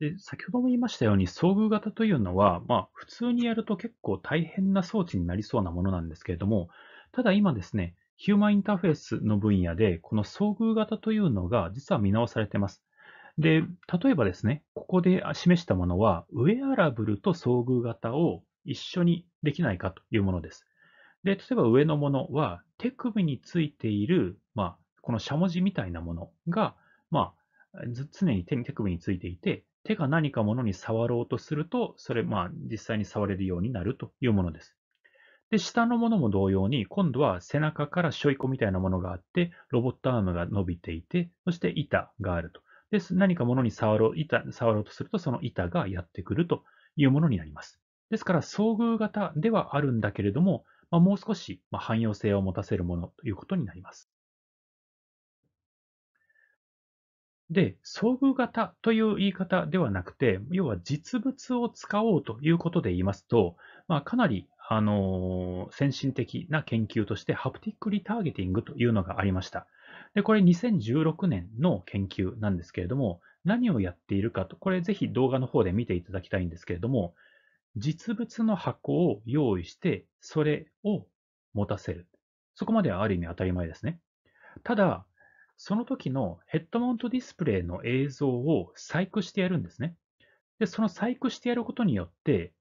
で先ほども言いましたように、遭遇型というのは、まあ、普通にやると結構大変な装置になりそうなものなんですけれども、ただ今ですね、ヒューマンインターフェースの分野で、この遭遇型というのが実は見直されています。で、例えばですね、ここで示したものは、ウェアラブルと遭遇型を一緒にできないかというものです。で、例えば上のものは、手首についている、まあ、このしゃもじみたいなものが、まあ、常に手に手首についていて、手が何かものに触ろうとすると、それ、まあ、実際に触れるようになるというものです。で、下のものも同様に、今度は背中からしょいこみたいなものがあって、ロボットアームが伸びていて、そして板があると。で、何かものに触ろう、板、触ろうとすると、その板がやってくるというものになります。ですから、遭遇型ではあるんだけれども、まあ、もう少し汎用性を持たせるものということになります。で、遭遇型という言い方ではなくて、要は実物を使おうということで言いますと、まあ、かなりあの、先進的な研究として、ハプティックリターゲティングというのがありました。で、これ2016年の研究なんですけれども、何をやっているかと、これぜひ動画の方で見ていただきたいんですけれども、実物の箱を用意して、それを持たせる。そこまではある意味当たり前ですね。ただ、その時のヘッドマウントディスプレイの映像を細工してやるんですね。で、その細工してやることによって、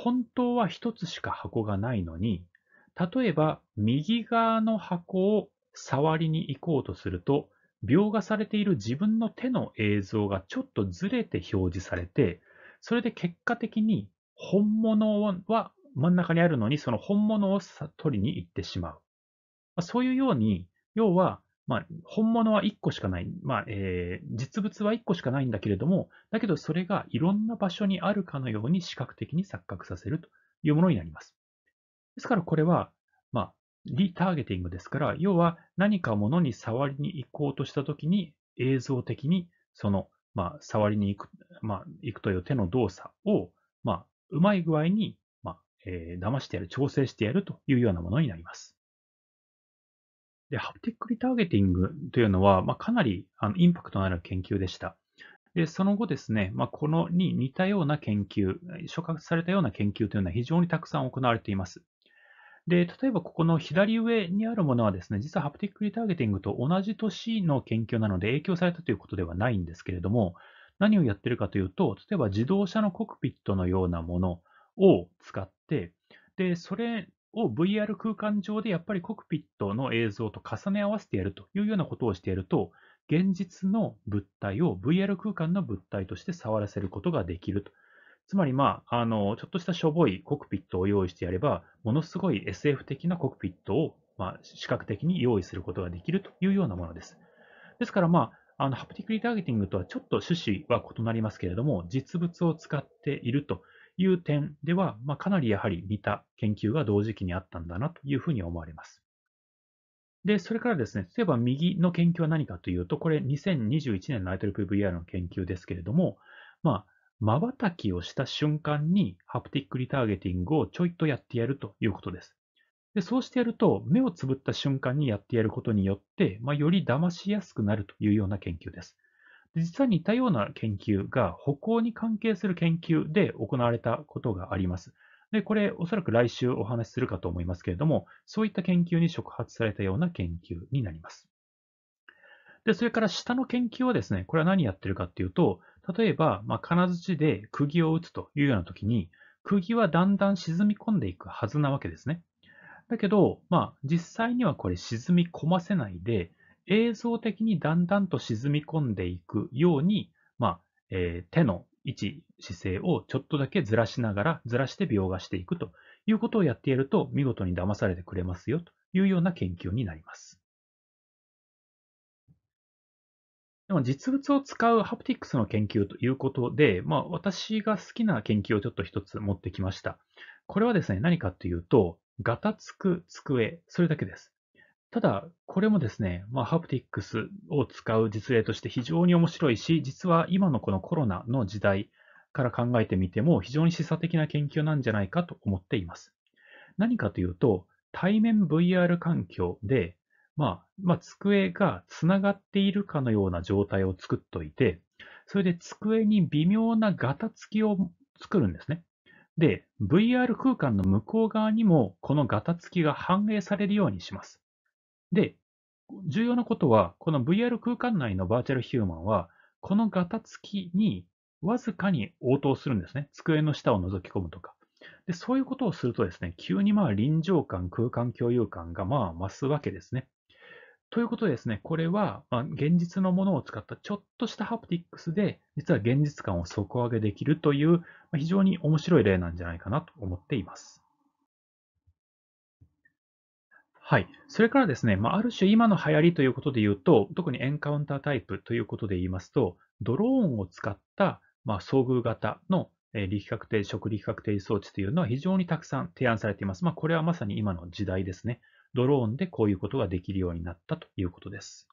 本当は一つしか箱がないのに、例えば右側の箱を触りに行こうとすると、描画されている自分の手の映像がちょっとずれて表示されて、それで結果的に本物は真ん中にあるのに、その本物を取りに行ってしまう。そういうように、要はまあ、本物は1個しかない、まあえー、実物は1個しかないんだけれども、だけどそれがいろんな場所にあるかのように視覚的に錯覚させるというものになります。ですからこれは、まあ、リターゲティングですから、要は何かものに触りに行こうとしたときに映像的にその、まあ、触りに行く,、まあ、行くという手の動作を、まあ、うまい具合に、まあえー、騙してやる、調整してやるというようなものになります。で、ハプティックリターゲティングというのは、まあ、かなりあのインパクトのある研究でした。で、その後ですね、まあ、このに似たような研究、触発されたような研究というのは非常にたくさん行われています。で、例えばここの左上にあるものはですね、実はハプティックリターゲティングと同じ年の研究なので影響されたということではないんですけれども、何をやってるかというと、例えば自動車のコックピットのようなものを使って、で、それを VR 空間上でやっぱりコクピットの映像と重ね合わせてやるというようなことをしていると、現実の物体を VR 空間の物体として触らせることができると。つまり、まあ、あの、ちょっとしたしょぼいコクピットを用意してやれば、ものすごい SF 的なコクピットを、まあ、視覚的に用意することができるというようなものです。ですから、まあ、あの、ハプティックリターゲティングとはちょっと趣旨は異なりますけれども、実物を使っているという点では、まあ、かなりやはり似た研究が同時期にあったんだなというふうに思われます。で、それからですね、例えば右の研究は何かというと、これ2021年の i e e r の研究ですけれども、まあ、瞬きをした瞬間にハプティックリターゲティングをちょいとやってやるということです。でそうしてやると、目をつぶった瞬間にやってやることによって、まあ、より騙しやすくなるというような研究です。実は似たような研究が歩行に関係する研究で行われたことがあります。で、これおそらく来週お話しするかと思いますけれども、そういった研究に触発されたような研究になります。で、それから下の研究はですね、これは何やってるかっていうと、例えば、まあ、金槌で釘を打つというような時に、釘はだんだん沈み込んでいくはずなわけですね。だけど、まあ、実際にはこれ沈み込ませないで、映像的にだんだんと沈み込んでいくように、まあ、えー、手の位置、姿勢をちょっとだけずらしながら、ずらして描画していくということをやっていると、見事に騙されてくれますよというような研究になります。でも実物を使うハプティクスの研究ということで、まあ、私が好きな研究をちょっと一つ持ってきました。これはですね、何かというと、ガタつく机、それだけです。ただ、これもですね、まあ、ハプティックスを使う実例として非常に面白いし、実は今のこのコロナの時代から考えてみても非常に示唆的な研究なんじゃないかと思っています。何かというと、対面 VR 環境で、まあ、まあ、机がつながっているかのような状態を作っておいて、それで机に微妙なガタつきを作るんですね。で、VR 空間の向こう側にもこのガタつきが反映されるようにします。で、重要なことは、この VR 空間内のバーチャルヒューマンは、このガタつきにわずかに応答するんですね。机の下を覗き込むとか。で、そういうことをするとですね、急にまあ臨場感、空間共有感がまあ増すわけですね。ということでですね、これはま現実のものを使ったちょっとしたハプティックスで、実は現実感を底上げできるという、ま非常に面白い例なんじゃないかなと思っています。はい。それからですね、まあ、ある種今の流行りということで言うと、特にエンカウンタータイプということで言いますと、ドローンを使った、まあ、遭遇型のえ力学定、食力確定装置というのは非常にたくさん提案されています。まあ、これはまさに今の時代ですね。ドローンでこういうことができるようになったということです。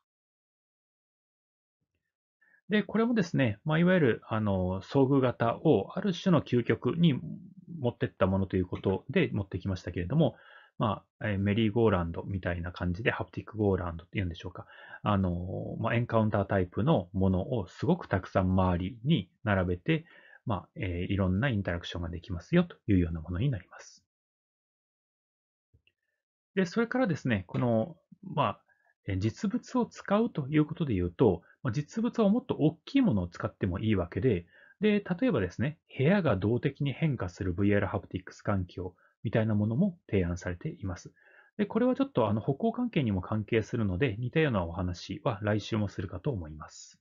で、これもですね、まあ、いわゆる、あの、遭遇型をある種の究極に持ってったものということで持ってきましたけれども、まあ、えメリーゴーランドみたいな感じで、ハプティックゴーランドっていうんでしょうか。あの、まあ、エンカウンタータイプのものをすごくたくさん周りに並べて、まあ、えー、いろんなインタラクションができますよというようなものになります。で、それからですね、この、まあ、実物を使うということで言うと、実物はもっと大きいものを使ってもいいわけで、で、例えばですね、部屋が動的に変化する VR ハプティックス環境みたいなものも提案されています。で、これはちょっとあの北欧関係にも関係するので、似たようなお話は来週もするかと思います。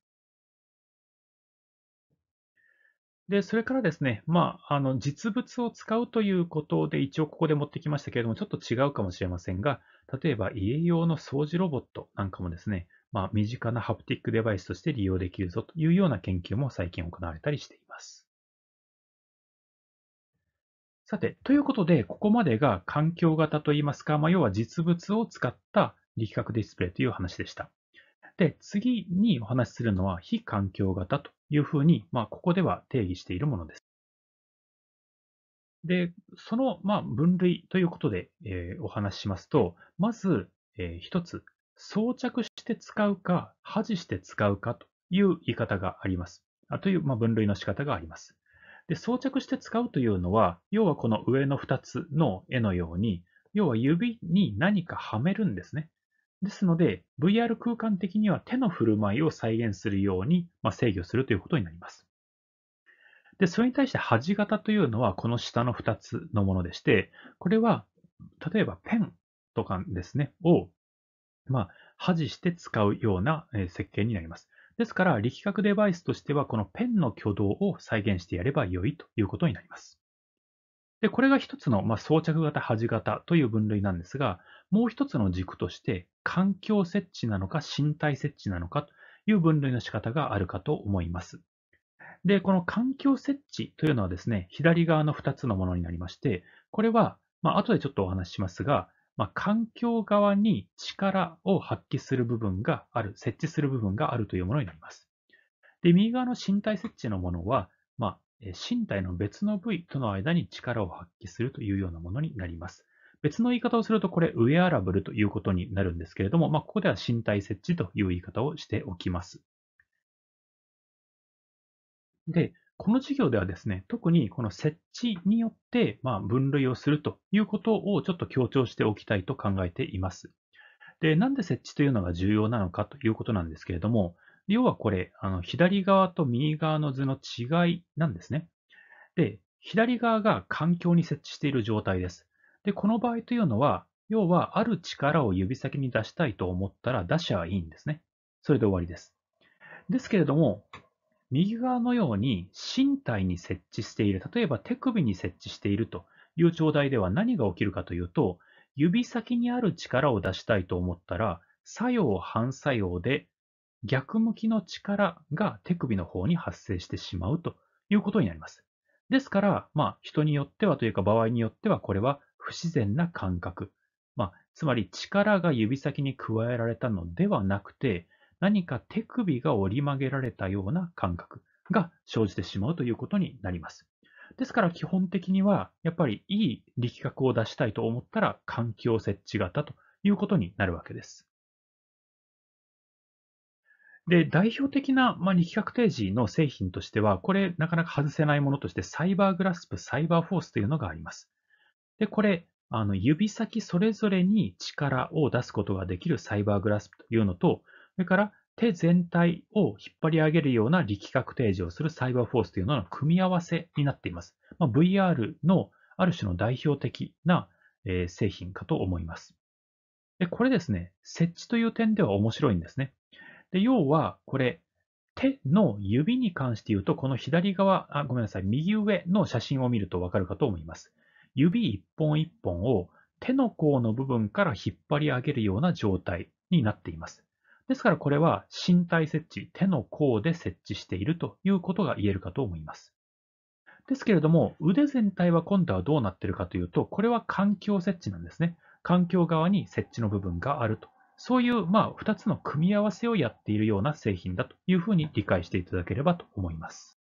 で、それからですね、まあ、あの、実物を使うということで、一応ここで持ってきましたけれども、ちょっと違うかもしれませんが、例えば家用の掃除ロボットなんかもですね、まあ、身近なハプティックデバイスとして利用できるぞというような研究も最近行われたりしています。さて、ということで、ここまでが環境型といいますか、まあ、要は実物を使った力学ディスプレイという話でした。で、次にお話しするのは非環境型というふうに、まあ、ここでは定義しているものです。で、その、まあ、分類ということで、えー、お話ししますと、まず、えー、一つ、装着して使うか、保持して使うかという言い方があります。あという、まあ、分類の仕方があります。で、装着して使うというのは、要はこの上の2つの絵のように、要は指に何かはめるんですね。ですので、VR 空間的には手の振る舞いを再現するように、ま制御するということになります。で、それに対して端型というのはこの下の2つのものでして、これは、例えばペンとかですね、を、まあ、恥して使うような設計になります。ですから、力学デバイスとしては、このペンの挙動を再現してやれば良いということになります。で、これが一つの、まあ、装着型、端型という分類なんですが、もう一つの軸として、環境設置なのか、身体設置なのかという分類の仕方があるかと思います。で、この環境設置というのはですね、左側の2つのものになりまして、これは、まあ、後でちょっとお話ししますが、まあ、環境側に力を発揮する部分がある、設置する部分があるというものになります。で、右側の身体設置のものは、まあ、身体の別の部位との間に力を発揮するというようなものになります。別の言い方をすると、これ、ウェアラブルということになるんですけれども、まあ、ここでは身体設置という言い方をしておきます。で、この授業ではですね、特にこの設置によって、ま分類をするということをちょっと強調しておきたいと考えています。で、なんで設置というのが重要なのかということなんですけれども、要はこれ、あの左側と右側の図の違いなんですね。で、左側が環境に設置している状態です。で、この場合というのは、要はある力を指先に出したいと思ったら出しゃいいんですね。それで終わりです。ですけれども、右側のように身体に設置している、例えば手首に設置しているという頂戴では何が起きるかというと、指先にある力を出したいと思ったら、作用反作用で逆向きの力が手首の方に発生してしまうということになります。ですから、まあ、人によってはというか場合によってはこれは不自然な感覚。まあ、つまり力が指先に加えられたのではなくて、何か手首が折り曲げられたような感覚が生じてしまうということになります。ですから基本的には、やっぱりいい力学を出したいと思ったら環境設置型ということになるわけです。で、代表的な、まあ、力学提示の製品としては、これなかなか外せないものとして、サイバーグラスプ、サイバーフォースというのがあります。で、これ、あの指先それぞれに力を出すことができるサイバーグラスプというのと、それから手全体を引っ張り上げるような力確定時をするサイバーフォースというのの組み合わせになっています。まあ、VR のある種の代表的な、え製品かと思います。で、これですね、設置という点では面白いんですね。で、要は、これ、手の指に関して言うと、この左側、あ、ごめんなさい、右上の写真を見るとわかるかと思います。指一本一本を手の甲の部分から引っ張り上げるような状態になっています。ですからこれは身体設置、手の甲で設置しているということが言えるかと思います。ですけれども、腕全体は今度はどうなっているかというと、これは環境設置なんですね。環境側に設置の部分があると。そういう、まあ、2つの組み合わせをやっているような製品だというふうに理解していただければと思います。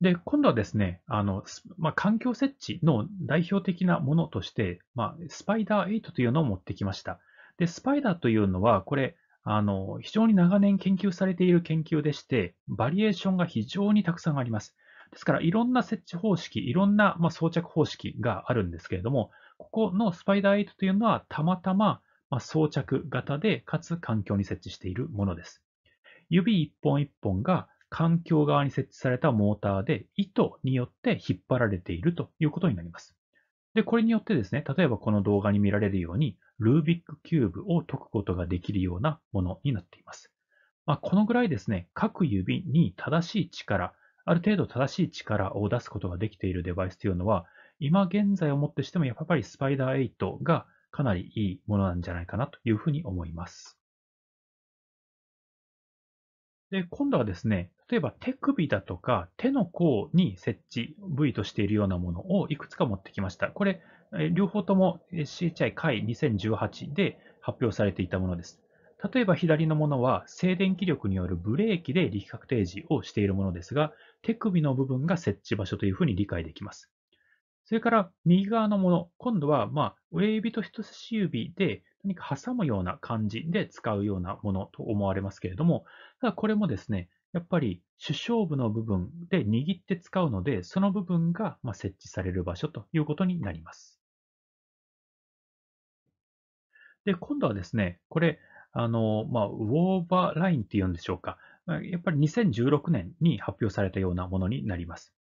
で、今度はですね、あの、まあ、環境設置の代表的なものとして、まあ、スパイダー8というのを持ってきました。で、スパイダーというのは、これ、あの、非常に長年研究されている研究でして、バリエーションが非常にたくさんあります。ですから、いろんな設置方式、いろんな、ま装着方式があるんですけれども、ここのスパイダー8というのは、たまたま、ま装着型で、かつ環境に設置しているものです。指一本一本が環境側に設置されたモーターで、糸によって引っ張られているということになります。で、これによってですね、例えばこの動画に見られるように、ルービックキューブを解くことができるようなものになっています。まあ、このぐらいですね、各指に正しい力、ある程度正しい力を出すことができているデバイスというのは、今現在をもってしてもやっぱりスパイダー8がかなりいいものなんじゃないかなというふうに思います。で、今度はですね、例えば手首だとか手の甲に設置部位としているようなものをいくつか持ってきました。これ、両方とも CHI 解2018で発表されていたものです。例えば左のものは静電気力によるブレーキで力確定時をしているものですが、手首の部分が設置場所というふうに理解できます。それから右側のもの、今度はま親指と人差し指で何か挟むような感じで使うようなものと思われますけれども、ただこれもですね、やっぱり主勝部の部分で握って使うので、その部分がま設置される場所ということになります。で、今度はですね、これ、あの、まあ、ウォーバーラインっていうんでしょうか。やっぱり2016年に発表されたようなものになります。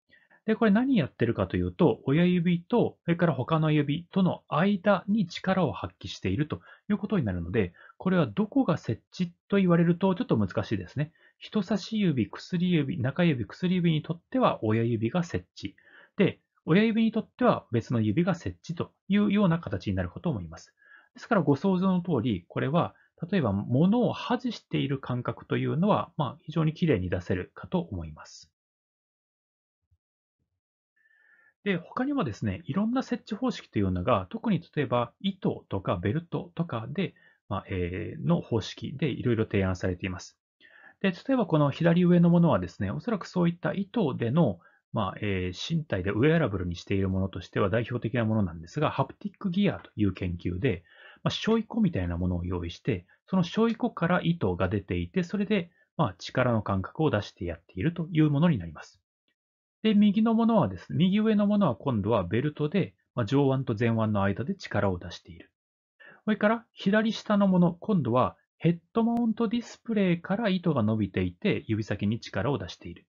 で、これ何やってるかというと、親指と、それから他の指との間に力を発揮しているということになるので、これはどこが設置と言われるとちょっと難しいですね。人差し指、薬指、中指、薬指にとっては親指が設置。で、親指にとっては別の指が設置というような形になるかと思います。ですからご想像の通り、これは、例えば物を恥している感覚というのは、まあ、非常にきれいに出せるかと思います。で、他にもですね、いろんな設置方式というのが、特に例えば糸とかベルトとかで、まあ、えー、の方式でいろいろ提案されています。で、例えばこの左上のものはですね、おそらくそういった糸での、まあ、えー、身体でウェアラブルにしているものとしては代表的なものなんですが、ハプティックギアという研究で、まあ、小イみたいなものを用意して、その小イから糸が出ていて、それで、まあ、力の感覚を出してやっているというものになります。で、右のものはですね、右上のものは今度はベルトで、まあ、上腕と前腕の間で力を出している。それから左下のもの、今度はヘッドマウントディスプレイから糸が伸びていて、指先に力を出している。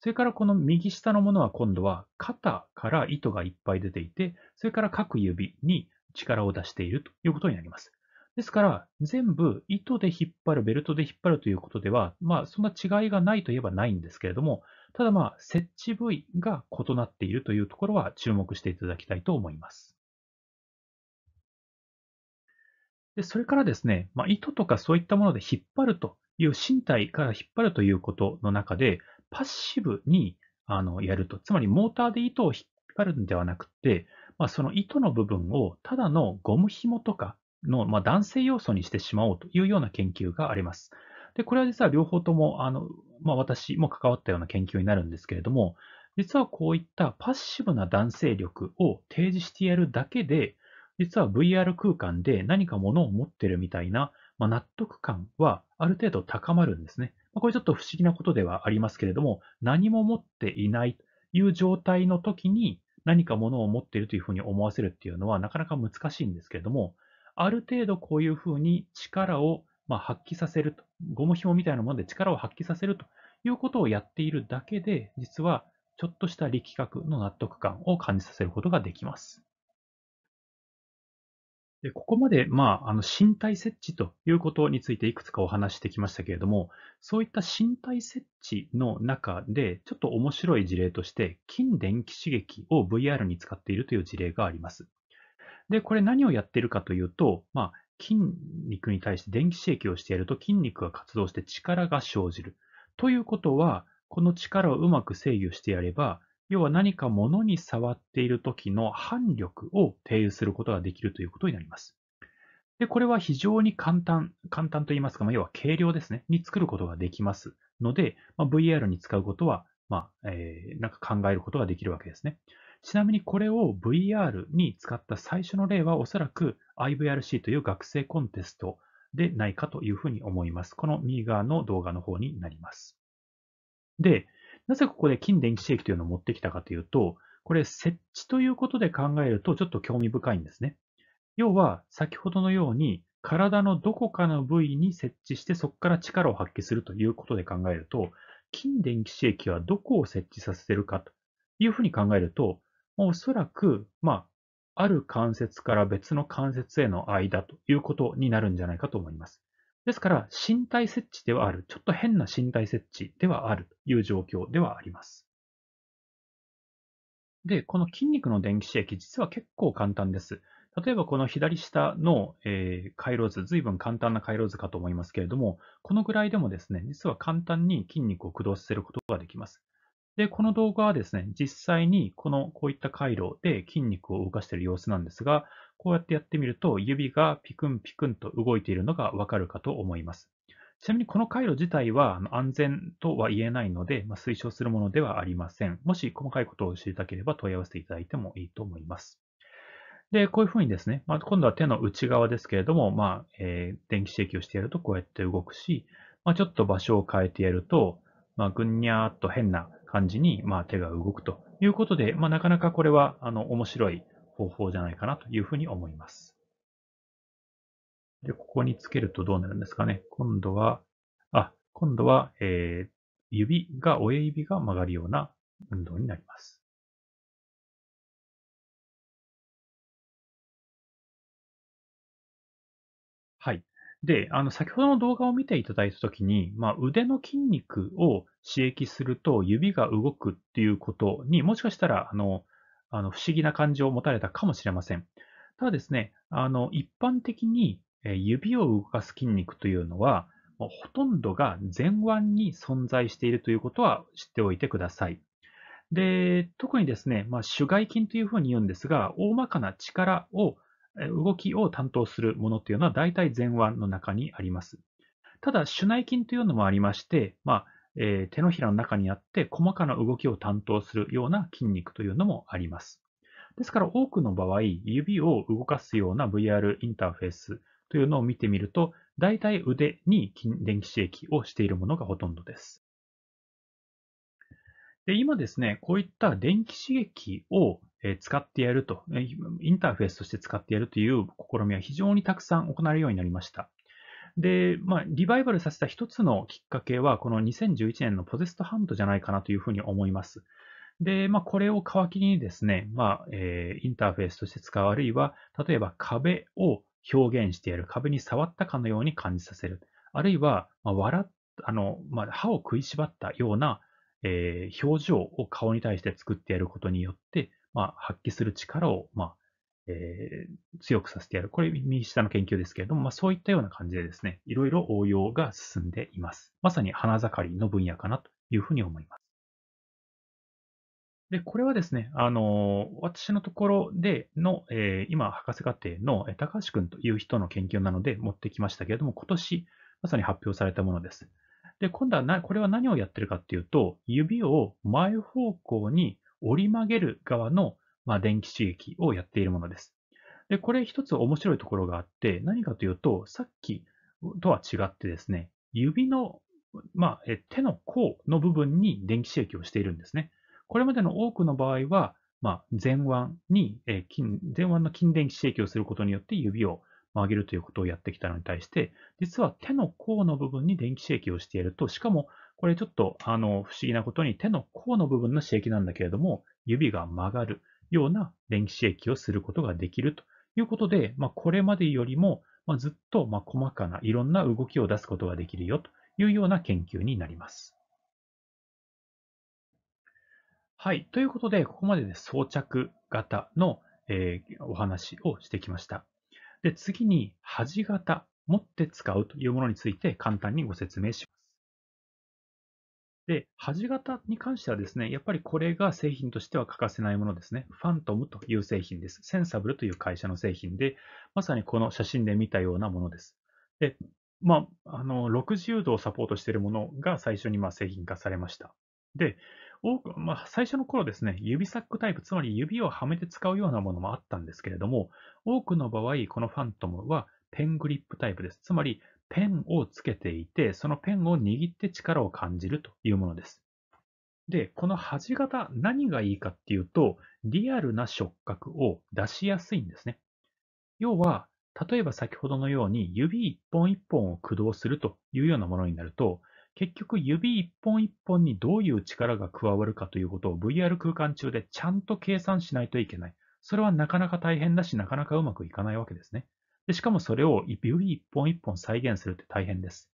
それからこの右下のものは今度は肩から糸がいっぱい出ていて、それから各指に力を出しているということになります。ですから、全部糸で引っ張る、ベルトで引っ張るということでは、まあ、そんな違いがないといえばないんですけれども、ただまあ、設置部位が異なっているというところは注目していただきたいと思います。でそれからですね、まあ、糸とかそういったもので引っ張るという、身体から引っ張るということの中で、パッシブにあのやると、つまりモーターで糸を引っ張るんではなくて、まあ、その糸の部分をただのゴム紐とかの、まあ、男性要素にしてしまおうというような研究があります。で、これは実は両方とも、あの、まあ、私も関わったような研究になるんですけれども、実はこういったパッシブな男性力を提示してやるだけで、実は VR 空間で何かものを持ってるみたいな、まあ、納得感はある程度高まるんですね。まあ、これちょっと不思議なことではありますけれども、何も持っていないという状態の時に、何かものを持っているというふうに思わせるっていうのはなかなか難しいんですけれども、ある程度こういうふうに力をま発揮させると、ゴム紐みたいなもので力を発揮させるということをやっているだけで、実はちょっとした力学の納得感を感じさせることができます。でここまで、まあ、あの身体設置ということについていくつかお話してきましたけれども、そういった身体設置の中で、ちょっと面白い事例として、筋電気刺激を VR に使っているという事例があります。で、これ何をやっているかというと、まあ、筋肉に対して電気刺激をしていると筋肉が活動して力が生じる。ということは、この力をうまく制御してやれば、要は何か物に触っている時の反力を定義することができるということになります。で、これは非常に簡単、簡単と言いますか、まあ、要は軽量ですね、に作ることができますので、まあ、VR に使うことは、まあ、えー、なんか考えることができるわけですね。ちなみにこれを VR に使った最初の例はおそらく IVRC という学生コンテストでないかというふうに思います。この右側の動画の方になります。で、なぜここで筋電気刺激というのを持ってきたかというと、これ設置ということで考えるとちょっと興味深いんですね。要は、先ほどのように、体のどこかの部位に設置して、そこから力を発揮するということで考えると、筋電気刺激はどこを設置させてるかというふうに考えると、おそらく、まあ、ある関節から別の関節への間ということになるんじゃないかと思います。ですから、身体設置ではある。ちょっと変な身体設置ではあるという状況ではあります。で、この筋肉の電気刺激、実は結構簡単です。例えばこの左下の、えー、回路図、随分簡単な回路図かと思いますけれども、このぐらいでもですね、実は簡単に筋肉を駆動させることができます。で、この動画はですね、実際にこの、こういった回路で筋肉を動かしている様子なんですが、こうやってやってみると、指がピクンピクンと動いているのがわかるかと思います。ちなみにこの回路自体は安全とは言えないので、まあ、推奨するものではありません。もし細かいことを知りたければ問い合わせていただいてもいいと思います。で、こういうふうにですね、まあ、今度は手の内側ですけれども、まあ、えー、電気刺激をしてやるとこうやって動くし、まあ、ちょっと場所を変えてやると、まあ、ぐにゃーっと変な感じに、まあ、手が動くということで、まあ、なかなかこれは、あの、面白い方法じゃないかなというふうに思います。で、ここにつけるとどうなるんですかね。今度は、あ、今度は、えー、指が、親指が曲がるような運動になります。はい。で、あの、先ほどの動画を見ていただいたときに、まあ、腕の筋肉を刺激すると指が動くっていうことにもしかしたら、あの、あの不思議な感情を持たれたかもしれません。ただですね、あの一般的に指を動かす筋肉というのは、もうほとんどが前腕に存在しているということは知っておいてください。で特にですね、まあ、主外筋というふうに言うんですが、大まかな力を、動きを担当するものというのは大体前腕の中にあります。ただ、主内筋というのもありまして、まあ、えー、手のひらの中にあって細かな動きを担当するような筋肉というのもあります。ですから多くの場合、指を動かすような VR インターフェースというのを見てみると、大体腕に電気刺激をしているものがほとんどです。で今ですね、こういった電気刺激を使ってやると、インターフェースとして使ってやるという試みは非常にたくさん行われるようになりました。で、まあ、リバイバルさせた一つのきっかけは、この2011年のポゼストハントじゃないかなというふうに思います。で、まあ、これを皮切りにですね、まあ、えー、インターフェースとして使う、あるいは、例えば壁を表現してやる、壁に触ったかのように感じさせる、あるいは、まあ、笑あの、まあ、歯を食いしばったような、えー、表情を顔に対して作ってやることによって、まあ、発揮する力を、まあ、えー、強くさせてやる。これ右下の研究ですけれども、まあ、そういったような感じでですね、いろいろ応用が進んでいます。まさに花盛りの分野かなというふうに思います。で、これはですね、あのー、私のところでの、えー、今、博士課程の高橋くんという人の研究なので持ってきましたけれども、今年、まさに発表されたものです。で、今度はな、これは何をやってるかっていうと、指を前方向に折り曲げる側のまあ、電気刺激をやっているものです。で、これ一つ面白いところがあって、何かというと、さっきとは違ってですね、指の、まあ、手の甲の部分に電気刺激をしているんですね。これまでの多くの場合は、まあ、前腕に、えー、前腕の筋電気刺激をすることによって指を曲げるということをやってきたのに対して、実は手の甲の部分に電気刺激をしていると、しかもこれちょっとあの不思議なことに手の甲の部分の刺激なんだけれども、指が曲がる。ような電気刺激をすることができるということで、まあ、これまでよりも、まずっとま細かないろんな動きを出すことができるよというような研究になります。はい。ということで、ここまでで装着型の、えー、お話をしてきました。で、次に、端型、持って使うというものについて簡単にご説明します。で、端型に関してはですね、やっぱりこれが製品としては欠かせないものですね。ファントムという製品です。センサブルという会社の製品で、まさにこの写真で見たようなものです。で、まあ、あの、60度をサポートしているものが最初にま製品化されました。で、多く、まあ、最初の頃ですね、指サックタイプ、つまり指をはめて使うようなものもあったんですけれども、多くの場合、このファントムはペングリップタイプです。つまり、ペンをつけていて、そのペンを握って力を感じるというものです。で、この端型、何がいいかっていうと、リアルな触覚を出しやすいんですね。要は、例えば先ほどのように指一本一本を駆動するというようなものになると、結局指一本一本にどういう力が加わるかということを VR 空間中でちゃんと計算しないといけない。それはなかなか大変だし、なかなかうまくいかないわけですね。で、しかもそれを指一本一本再現するって大変です。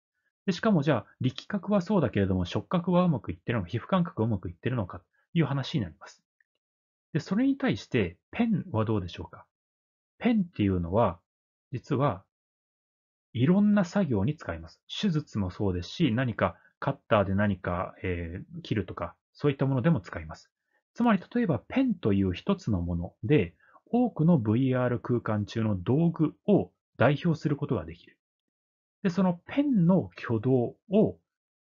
で、しかもじゃあ、力学はそうだけれども、触覚はうまくいってるのか、皮膚感覚はうまくいってるのか、という話になります。で、それに対して、ペンはどうでしょうかペンっていうのは、実は、いろんな作業に使います。手術もそうですし、何かカッターで何か、えー、切るとか、そういったものでも使います。つまり、例えばペンという一つのもので、多くの VR 空間中の道具を代表することができる。で、そのペンの挙動を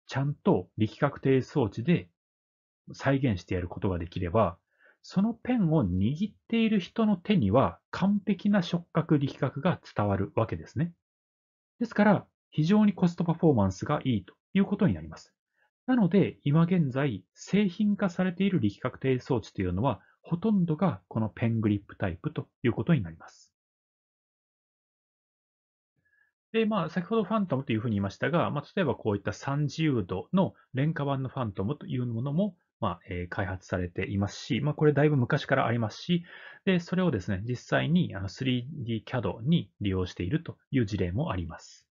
ちゃんと力確定装置で再現してやることができれば、そのペンを握っている人の手には完璧な触覚力学が伝わるわけですね。ですから、非常にコストパフォーマンスがいいということになります。なので、今現在、製品化されている力学定装置というのは、ほとんどがこのペングリップタイプということになります。で、まあ、先ほどファントムというふうに言いましたが、まあ、例えばこういった30度の廉価版のファントムというものも、まあ、えー、開発されていますし、まあ、これだいぶ昔からありますし、で、それをですね、実際にあの 3D CAD に利用しているという事例もあります。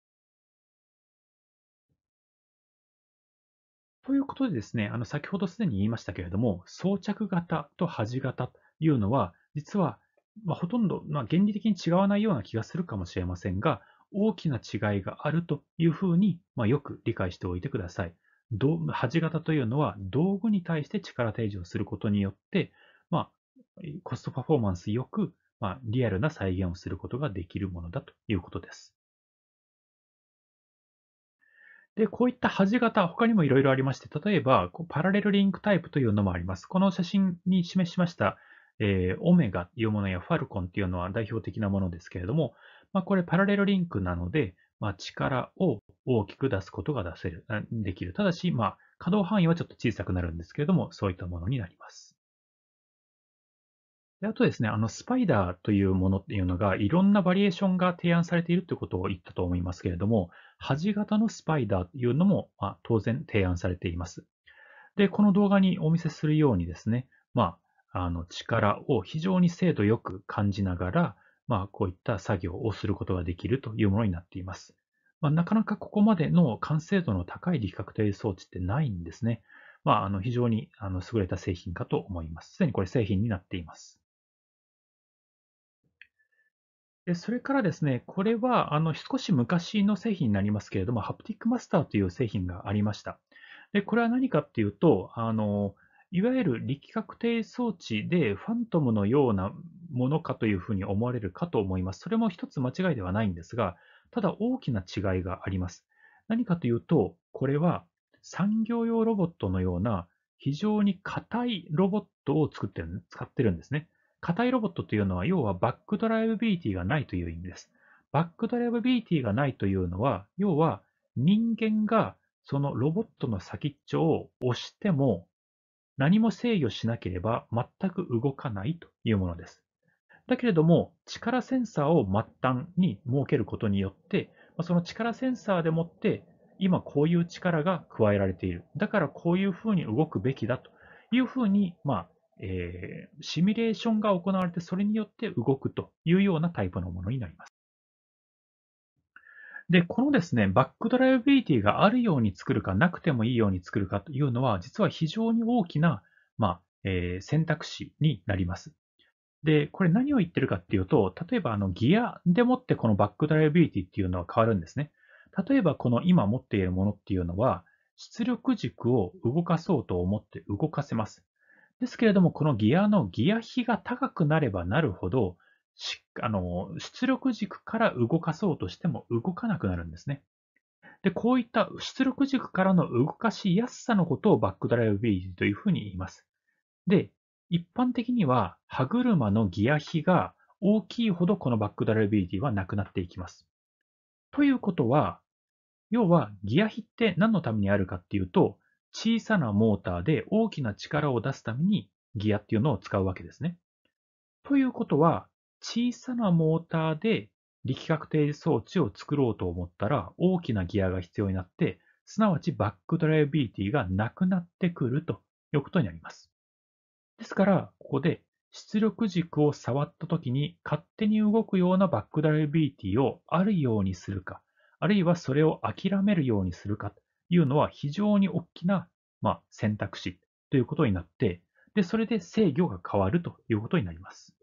ということでですね、あの、先ほどすでに言いましたけれども、装着型と端型というのは、実は、まあ、ほとんど、まあ、原理的に違わないような気がするかもしれませんが、大きな違いがあるというふうに、まあ、よく理解しておいてください。端型というのは、道具に対して力提示をすることによって、まあ、コストパフォーマンスよく、まあ、リアルな再現をすることができるものだということです。で、こういった端型、他にもいろいろありまして、例えば、パラレルリンクタイプというのもあります。この写真に示しました、えー、オメガというものやファルコンというのは代表的なものですけれども、まあ、これパラレルリンクなので、まあ、力を大きく出すことが出せる、できる。ただし、まあ、可動範囲はちょっと小さくなるんですけれども、そういったものになります。であとですね、あの、スパイダーというものっていうのが、いろんなバリエーションが提案されているということを言ったと思いますけれども、端型のスパイダーというのも、まあ、当然提案されています。で、この動画にお見せするようにですね、まあ、あの力を非常に精度よく感じながら、まあ、こういった作業をすることができるというものになっています。まあ、なかなかここまでの完成度の高い力学定装置ってないんですね。まあ、あの非常にあの優れた製品かと思います。すでにこれ製品になっています。で、それからですね、これはあの少し昔の製品になりますけれども、ハプティックマスターという製品がありました。で、これは何かっていうと、あの、いわゆる力確定装置でファントムのようなものかというふうに思われるかと思います。それも一つ間違いではないんですが、ただ大きな違いがあります。何かというと、これは産業用ロボットのような非常に硬いロボットを作ってる使ってるんですね。硬いロボットというのは、要はバックドライブビリティがないという意味です。バックドライブビリティがないというのは、要は人間がそのロボットの先っちょを押しても何も制御しなければ全く動かないというものです。だけれども、力センサーを末端に設けることによって、その力センサーでもって、今こういう力が加えられている。だからこういうふうに動くべきだというふうに、まあ、えー、シミュレーションが行われて、それによって動くというようなタイプのものになります。で、このですね、バックドライビリティがあるように作るか、なくてもいいように作るかというのは、実は非常に大きな、まあ、えー、選択肢になります。で、これ何を言ってるかっていうと、例えばあのギアでもってこのバックドライビリティっていうのは変わるんですね。例えばこの今持っているものっていうのは、出力軸を動かそうと思って動かせます。ですけれども、このギアのギア比が高くなればなるほど、あの出力軸から動かそうとしても動かなくなるんですね。で、こういった出力軸からの動かしやすさのことをバックドライブゲージというふうに言います。で、一般的には歯車のギア比が大きいほどこのバックドライブビージはなくなっていきます。ということは、要はギア比って何のためにあるかっていうと、小さなモーターで大きな力を出すためにギアっていうのを使うわけですね。ということは、小さなモーターで力確定装置を作ろうと思ったら大きなギアが必要になって、すなわちバックドライビリティがなくなってくるということになります。ですから、ここで出力軸を触った時に勝手に動くようなバックドライビリティをあるようにするか、あるいはそれを諦めるようにするかいうのは非常に大きな、まあ、選択肢ということになって、で、それで制御が変わるということになります。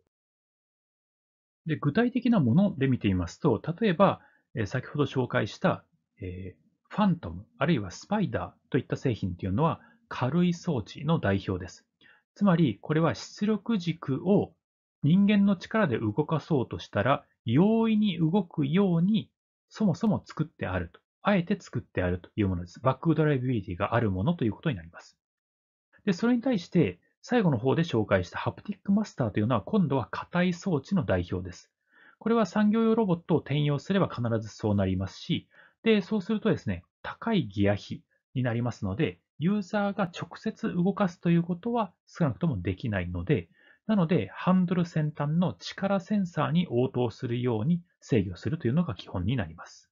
で、具体的なもので見てみますと、例えば、え先ほど紹介した、えー、ファントム、あるいはスパイダーといった製品というのは軽い装置の代表です。つまり、これは出力軸を人間の力で動かそうとしたら、容易に動くようにそもそも作ってあるとあえて作ってあるというものです。バックドライビリティがあるものということになります。で、それに対して、最後の方で紹介したハプティックマスターというのは今度は硬い装置の代表です。これは産業用ロボットを転用すれば必ずそうなりますし、で、そうするとですね、高いギア比になりますので、ユーザーが直接動かすということは少なくともできないので、なので、ハンドル先端の力センサーに応答するように制御するというのが基本になります。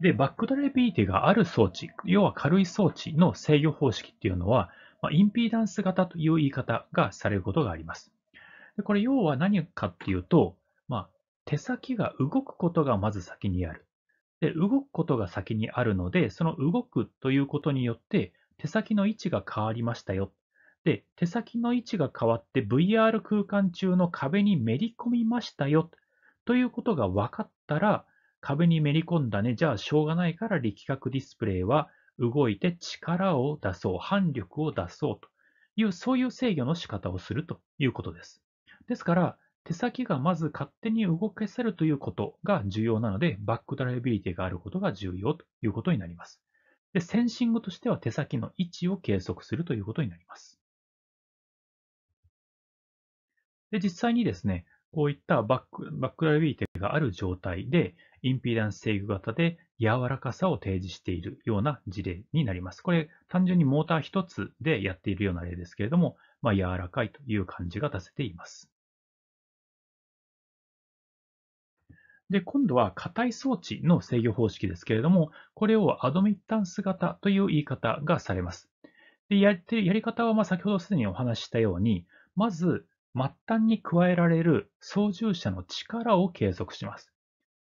で、バックドレビーティがある装置、要は軽い装置の制御方式っていうのは、まあ、インピーダンス型という言い方がされることがあります。でこれ要は何かっていうと、まあ、手先が動くことがまず先にある。で、動くことが先にあるので、その動くということによって、手先の位置が変わりましたよ。で、手先の位置が変わって VR 空間中の壁にめり込みましたよ。ということが分かったら、壁にめり込んだね。じゃあしょうがないから力学ディスプレイは動いて力を出そう、反力を出そうという、そういう制御の仕方をするということです。ですから、手先がまず勝手に動かせるということが重要なので、バックドライビリティがあることが重要ということになります。でセンシングとしては手先の位置を計測するということになります。で実際にですね、こういったバックバックドライビリティがある状態で、インピーダンス制御型で柔らかさを提示しているような事例になります。これ単純にモーター1つでやっているような例ですけれども、まあ、柔らかいという感じが出せています。で、今度は硬い装置の制御方式ですけれども、これをアドミッタンス型という言い方がされます。でやってやり方はま先ほどすでにお話ししたように、まず末端に加えられる操縦者の力を計測します。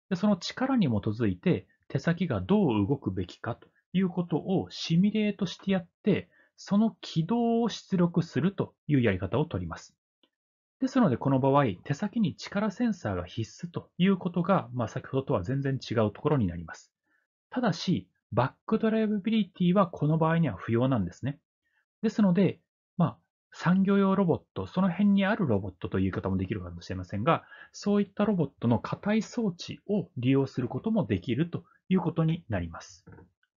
でその力に基づいて手先がどう動くべきかということをシミュレートしてやって、その軌道を出力するというやり方をとります。ですので、この場合、手先に力センサーが必須ということが、まあ、先ほどとは全然違うところになります。ただし、バックドライブビリティはこの場合には不要なんですね。ですので、産業用ロボット、その辺にあるロボットという言い方もできるかもしれませんが、そういったロボットの硬い装置を利用することもできるということになります。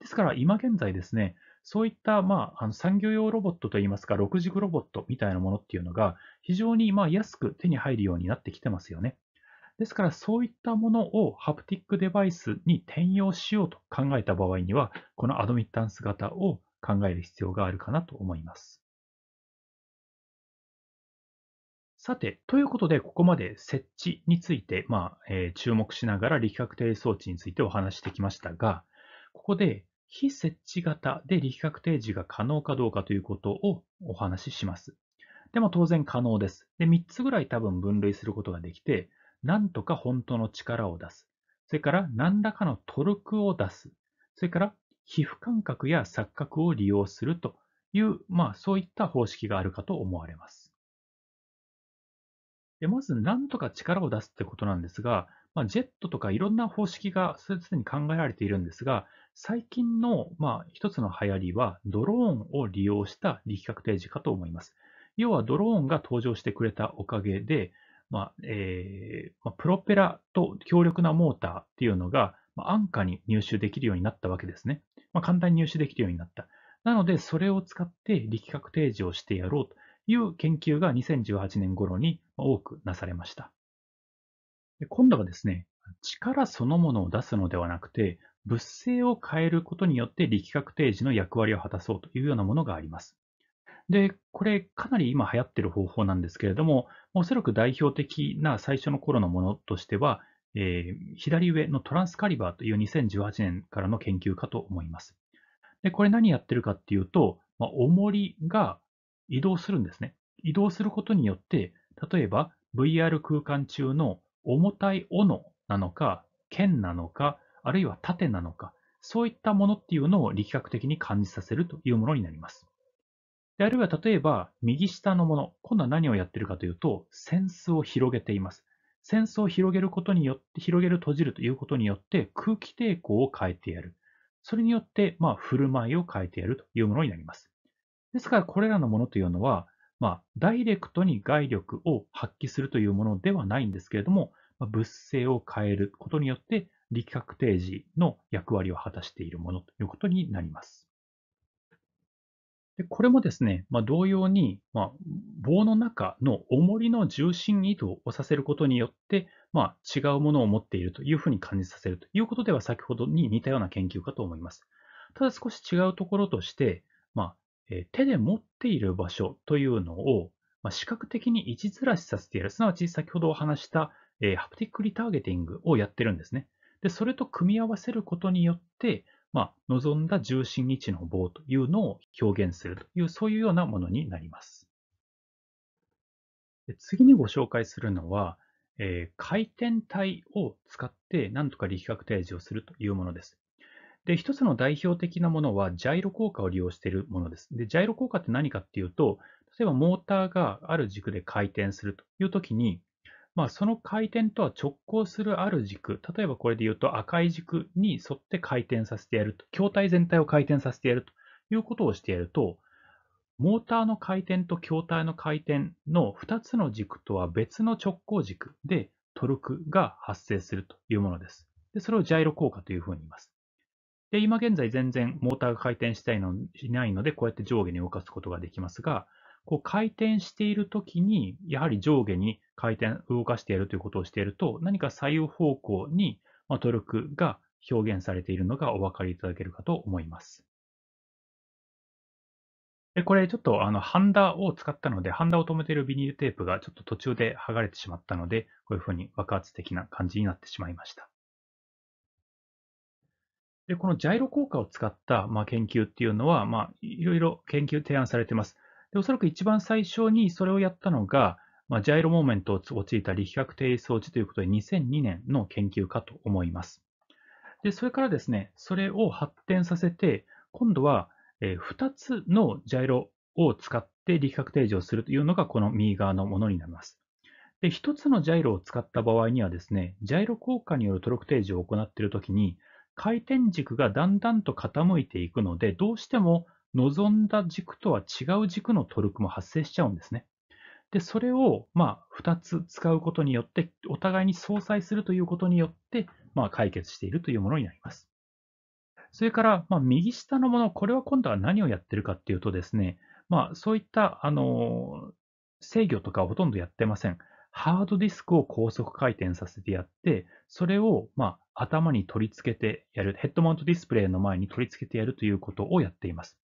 ですから今現在ですね、そういった、まあ、あの産業用ロボットといいますか、六軸ロボットみたいなものっていうのが、非常にま安く手に入るようになってきてますよね。ですから、そういったものをハプティックデバイスに転用しようと考えた場合には、このアドミッタンス型を考える必要があるかなと思います。さて、ということで、ここまで設置について、まあえー、注目しながら力学定装置についてお話してきましたが、ここで非設置型で力学定時が可能かどうかということをお話しします。でも当然可能です。で、3つぐらい多分分類することができて、なんとか本当の力を出す。それから何らかのトルクを出す。それから皮膚感覚や錯覚を利用するという、まあそういった方式があるかと思われます。でまず、なんとか力を出すってことなんですが、まあ、ジェットとかいろんな方式がすでに考えられているんですが、最近の、まあ、一つの流行りは、ドローンを利用した力学提示かと思います。要は、ドローンが登場してくれたおかげで、まあえーまあ、プロペラと強力なモーターっていうのが、まあ、安価に入手できるようになったわけですね。まあ、簡単に入手できるようになった。なので、それを使って力学提示をしてやろうという研究が2018年頃に多くなされました。今度はですね、力そのものを出すのではなくて、物性を変えることによって力学定時の役割を果たそうというようなものがあります。で、これかなり今流行っている方法なんですけれども、おそらく代表的な最初の頃のものとしては、えー、左上のトランスカリバーという2018年からの研究かと思います。で、これ何やってるかっていうと、重りが移動するんですね。移動することによって、例えば VR 空間中の重たい斧なのか、剣なのか、あるいは盾なのか、そういったものっていうのを力学的に感じさせるというものになります。であるいは例えば、右下のもの、今度は何をやってるかというと、扇子を広げています。扇子を広げることによって、広げる閉じるということによって空気抵抗を変えてやる。それによって、まあ、振る舞いを変えてやるというものになります。ですから、これらのものというのは、まあ、ダイレクトに外力を発揮するというものではないんですけれども、まあ、物性を変えることによって力学定時の役割を果たしているものということになります。でこれもですね、まあ、同様に、まあ、棒の中の重りの重心移動をさせることによって、まあ、違うものを持っているというふうに感じさせるということでは先ほどに似たような研究かと思います。ただ少し違うところとして、まあ、手で持っている場所というのを視覚的に位置ずらしさせてやる、すなわち先ほどお話したハプティックリターゲティングをやってるんですね。でそれと組み合わせることによって、まあ、望んだ重心位置の棒というのを表現するという、そういうようなものになります。次にご紹介するのは、えー、回転体を使って何とか力学提示をするというものです。で、一つの代表的なものは、ジャイロ効果を利用しているものです。で、ジャイロ効果って何かっていうと、例えばモーターがある軸で回転するというときに、まあ、その回転とは直行するある軸、例えばこれで言うと赤い軸に沿って回転させてやると、筐体全体を回転させてやるということをしてやると、モーターの回転と筐体の回転の2つの軸とは別の直行軸でトルクが発生するというものです。でそれをジャイロ効果というふうに言います。で、今現在全然モーターが回転していないので、こうやって上下に動かすことができますが、こう回転しているときに、やはり上下に回転、動かしているということをしていると、何か左右方向にトルクが表現されているのがお分かりいただけるかと思います。でこれちょっとあのハンダを使ったので、ハンダを止めているビニールテープがちょっと途中で剥がれてしまったので、こういうふうに爆発的な感じになってしまいました。で、このジャイロ効果を使った、まあ、研究っていうのは、まあ、いろいろ研究提案されています。で、おそらく一番最初にそれをやったのが、まあ、ジャイロモーメントを用いた力学定位装置ということで2002年の研究かと思います。で、それからですね、それを発展させて、今度は、え2つのジャイロを使って力学定時をするというのがこの右側のものになります。で、1つのジャイロを使った場合にはですね、ジャイロ効果によるトルク定時を行っているときに、回転軸がだんだんと傾いていくので、どうしても望んだ軸とは違う軸のトルクも発生しちゃうんですね。で、それを、まあ、2つ使うことによって、お互いに相殺するということによって、まあ、解決しているというものになります。それから、まあ、右下のもの、これは今度は何をやってるかっていうとですね、まあ、そういった、あの、制御とかほとんどやってません。ハードディスクを高速回転させてやって、それを、まあ、頭に取り付けてやる、ヘッドマウントディスプレイの前に取り付けてやるということをやっています。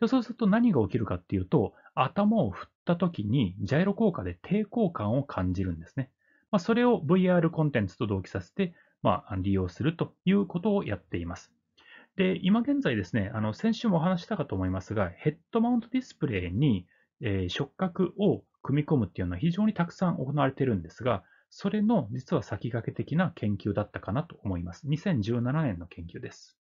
でそうすると何が起きるかっていうと、頭を振った時にジャイロ効果で抵抗感を感じるんですね。まあ、それを VR コンテンツと同期させて、まあ、利用するということをやっています。で、今現在ですね、あの先週もお話したかと思いますが、ヘッドマウントディスプレイに、えー、触覚を組み込むっていうのは非常にたくさん行われてるんですが、それの実は先駆け的な研究だったかなと思います。2017年の研究です。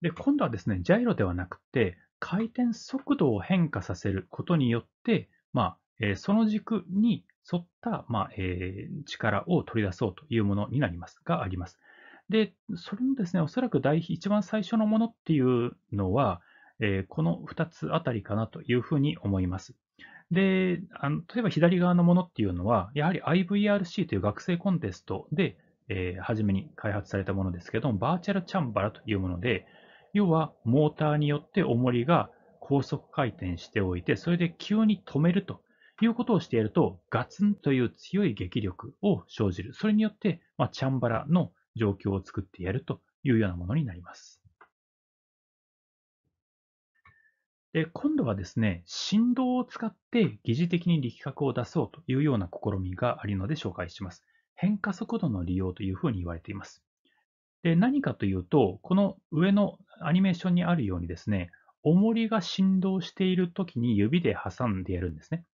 で、今度はですね、ジャイロではなくて、回転速度を変化させることによって、まあ、えー、その軸に沿った、まあ、えー、力を取り出そうというものになります、があります。で、それのですね、おそらく第一番最初のものっていうのは、えこの2つあたりかなというふうに思います。で、あの例えば左側のものっていうのは、やはり IVRC という学生コンテストで、えー、初めに開発されたものですけども、バーチャルチャンバラというもので、要はモーターによって重りが高速回転しておいて、それで急に止めるということをしてやると、ガツンという強い激力を生じる。それによって、まあ、チャンバラの状況を作ってやるというようなものになります。で、今度はですね、振動を使って疑似的に力学を出そうというような試みがあるので紹介します。変化速度の利用というふうに言われています。で、何かというと、この上のアニメーションにあるようにですね、重りが振動しているときに指で挟んでやるんですね。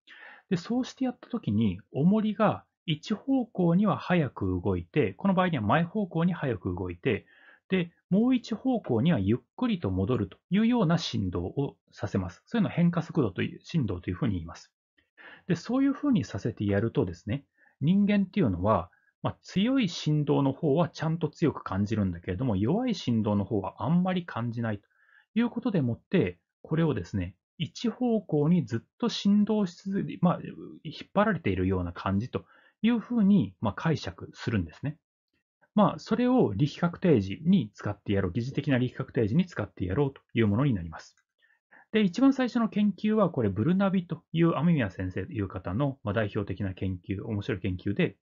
で、そうしてやったときに、重りが一方向には速く動いて、この場合には前方向に速く動いて、で、もう一方向にはゆっくりと戻るというような振動をさせます。そういうのを変化速度という、振動というふうに言います。で、そういうふうにさせてやるとですね、人間っていうのは、まあ、強い振動の方はちゃんと強く感じるんだけれども、弱い振動の方はあんまり感じないということでもって、これをですね、一方向にずっと振動し続け、まあ、引っ張られているような感じというふうに、まあ、解釈するんですね。まあ、それを力確定時に使ってやろう。疑似的な力確定時に使ってやろうというものになります。で、一番最初の研究は、これ、ブルナビという雨宮先生という方の代表的な研究、面白い研究で、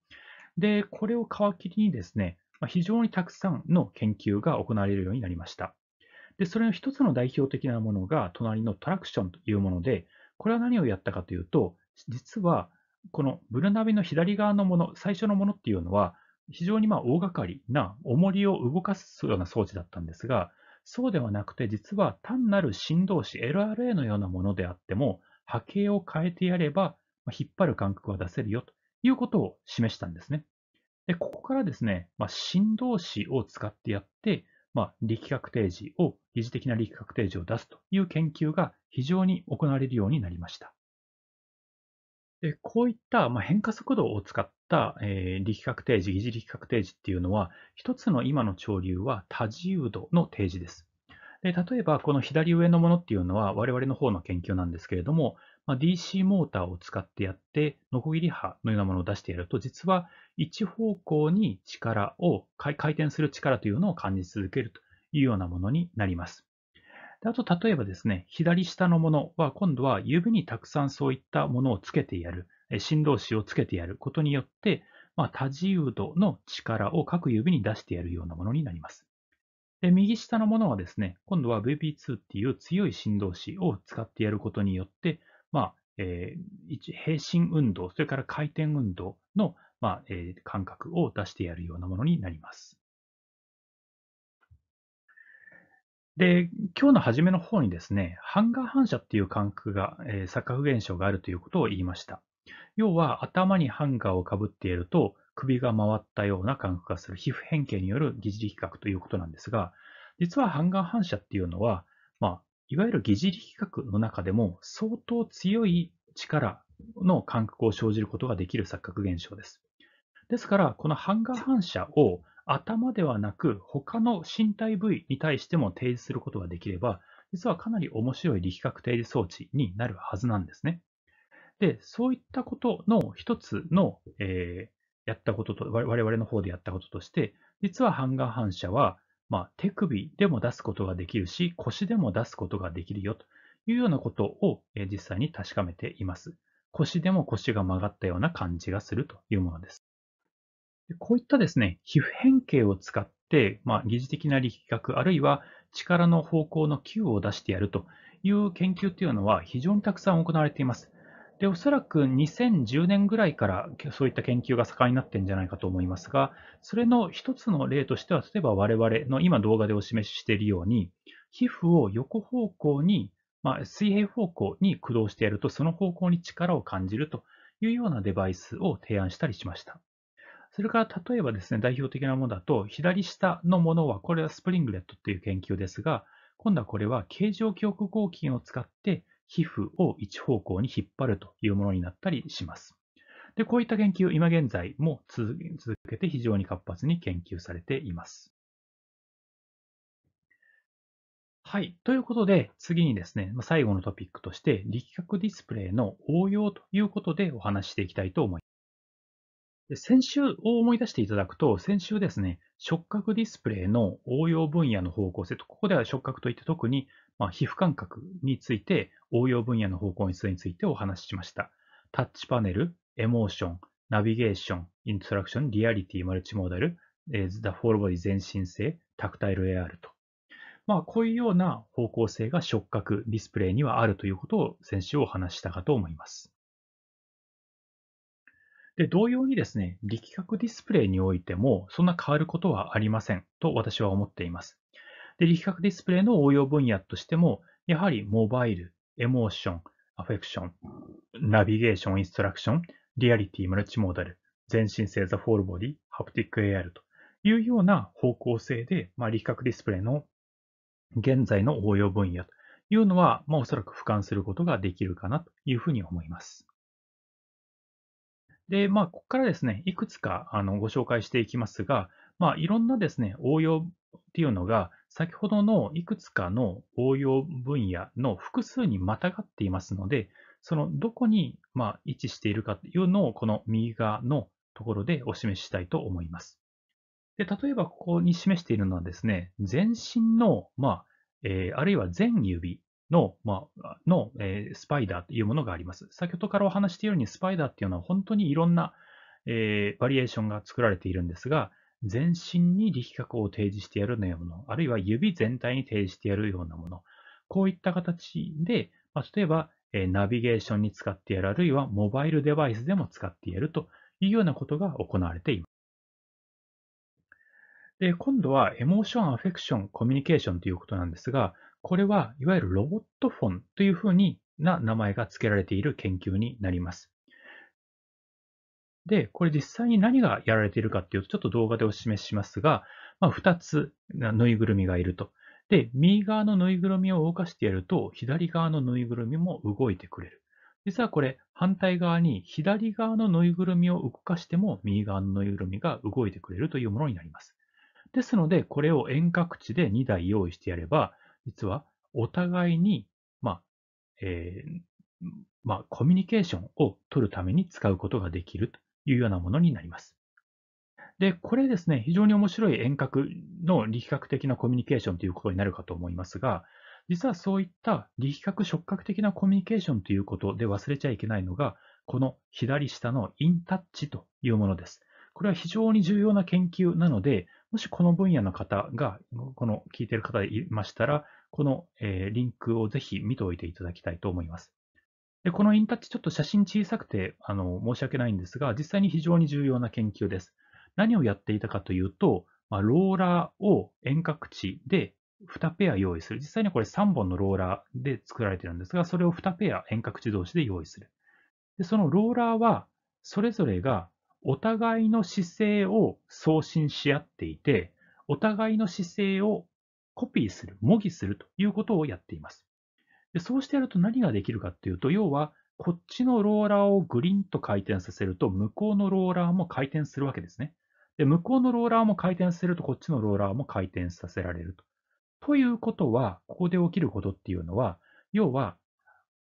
で、これを皮切りにですね、非常にたくさんの研究が行われるようになりました。で、それの一つの代表的なものが、隣のトラクションというもので、これは何をやったかというと、実は、このブルナビの左側のもの、最初のものっていうのは、非常にまあ大掛かりな重りを動かすような装置だったんですが、そうではなくて、実は単なる振動子 LRA のようなものであっても、波形を変えてやれば、引っ張る感覚は出せるよということを示したんですね。でここからですね、まあ、振動子を使ってやって、まあ、力確定時を、疑似的な力確定時を出すという研究が非常に行われるようになりました。で、こういった、ま、変化速度を使った、えー、力学定時、疑似力学定時っていうのは、一つの今の潮流は多自由度の定示です。で例えば、この左上のものっていうのは、我々の方の研究なんですけれども、まあ、DC モーターを使ってやって、ノコギリ波のようなものを出してやると、実は一方向に力を、回転する力というのを感じ続けるというようなものになります。あと、例えばですね、左下のものは今度は指にたくさんそういったものをつけてやる、振動子をつけてやることによって、まあ、多自由度の力を各指に出してやるようなものになります。で右下のものはですね、今度は VP2 っていう強い振動子を使ってやることによって、まあえー、平身運動、それから回転運動の、まあえー、感覚を出してやるようなものになります。で、今日の初めの方にですね、ハンガー反射っていう感覚が、えー錯覚現象があるということを言いました。要は、頭にハンガーをかぶっていると、首が回ったような感覚がする皮膚変形による疑似力学ということなんですが、実はハンガー反射っていうのは、まあ、いわゆる疑似力学の中でも相当強い力の感覚を生じることができる錯覚現象です。ですから、このハンガー反射を頭ではなく他の身体部位に対しても提示することができれば、実はかなり面白い力学提示装置になるはずなんですね。で、そういったことの一つの、えー、やったことと、我々の方でやったこととして、実はハンガー反射は、まあ、手首でも出すことができるし、腰でも出すことができるよというようなことを、え実際に確かめています。腰でも腰が曲がったような感じがするというものです。こういったですね、皮膚変形を使って、まあ、疑似的な力学、あるいは力の方向の球を出してやるという研究というのは非常にたくさん行われています。で、おそらく2010年ぐらいからそういった研究が盛んになっているんじゃないかと思いますが、それの一つの例としては、例えば我々の今動画でお示ししているように、皮膚を横方向に、まあ、水平方向に駆動してやると、その方向に力を感じるというようなデバイスを提案したりしました。それから例えばですね、代表的なものだと、左下のものは、これはスプリングレットっていう研究ですが、今度はこれは形状記憶合金を使って皮膚を一方向に引っ張るというものになったりします。で、こういった研究、今現在も続けて非常に活発に研究されています。はい。ということで、次にですね、最後のトピックとして、力学ディスプレイの応用ということでお話していきたいと思います。で先週を思い出していただくと、先週ですね、触覚ディスプレイの応用分野の方向性と、ここでは触覚といって特に、まあ、皮膚感覚について、応用分野の方向性についてお話ししました。タッチパネル、エモーション、ナビゲーション、インストラクション、リアリティ、マルチモーダル、えー、ザ・フォールボディ全身性、タクタイル AR と。まあ、こういうような方向性が触覚、ディスプレイにはあるということを先週お話したかと思います。で、同様にですね、力学ディスプレイにおいても、そんな変わることはありませんと私は思っています。で、力学ディスプレイの応用分野としても、やはりモバイル、エモーション、アフェクション、ナビゲーション、インストラクション、リアリティ、マルチモーダル、全身性、ザ・フォールボディ、ハプティック AR というような方向性で、まあ、力学ディスプレイの現在の応用分野というのは、まあ、おそらく俯瞰することができるかなというふうに思います。で、まあ、ここからですね、いくつかあのご紹介していきますが、まあ、いろんなですね、応用っていうのが、先ほどのいくつかの応用分野の複数にまたがっていますので、そのどこにまあ位置しているかというのを、この右側のところでお示ししたいと思います。で例えば、ここに示しているのはですね、全身の、まあえー、あるいは全指の、まあ、の、えー、スパイダーというものがあります。先ほどからお話しているように、スパイダーっていうのは本当にいろんな、えー、バリエーションが作られているんですが、全身に力学を提示してやるようなもの、あるいは指全体に提示してやるようなもの、こういった形で、まあ、例えば、えー、ナビゲーションに使ってやる、あるいはモバイルデバイスでも使ってやるというようなことが行われています。で、今度はエモーション、アフェクション、コミュニケーションということなんですが、これはいわゆるロボットフォンというふうにな名前が付けられている研究になります。で、これ実際に何がやられているかっていうと、ちょっと動画でお示ししますが、まあ、2つぬいぐるみがいると。で、右側のぬいぐるみを動かしてやると、左側のぬいぐるみも動いてくれる。実はこれ、反対側に左側のぬいぐるみを動かしても、右側のぬいぐるみが動いてくれるというものになります。ですので、これを遠隔地で2台用意してやれば、実はお互いに、まあ、えー、まあ、コミュニケーションを取るために使うことができるというようなものになります。で、これですね、非常に面白い遠隔の力学的なコミュニケーションということになるかと思いますが、実はそういった力学触覚的なコミュニケーションということで忘れちゃいけないのが、この左下のインタッチというものです。これは非常に重要な研究なので、もしこの分野の方が、この聞いている方いましたら、この、えー、リンクをぜひ見ておいていただきたいと思います。でこのインタッチ、ちょっと写真小さくてあの申し訳ないんですが、実際に非常に重要な研究です。何をやっていたかというと、まあ、ローラーを遠隔地で2ペア用意する。実際にこれ3本のローラーで作られているんですが、それを2ペア遠隔地同士で用意する。でそのローラーは、それぞれがお互いの姿勢を送信し合っていて、お互いの姿勢をコピーする、模擬するということをやっています。でそうしてやると何ができるかっていうと、要は、こっちのローラーをグリンと回転させると、向こうのローラーも回転するわけですね。で、向こうのローラーも回転させると、こっちのローラーも回転させられると。ということは、ここで起きることっていうのは、要は、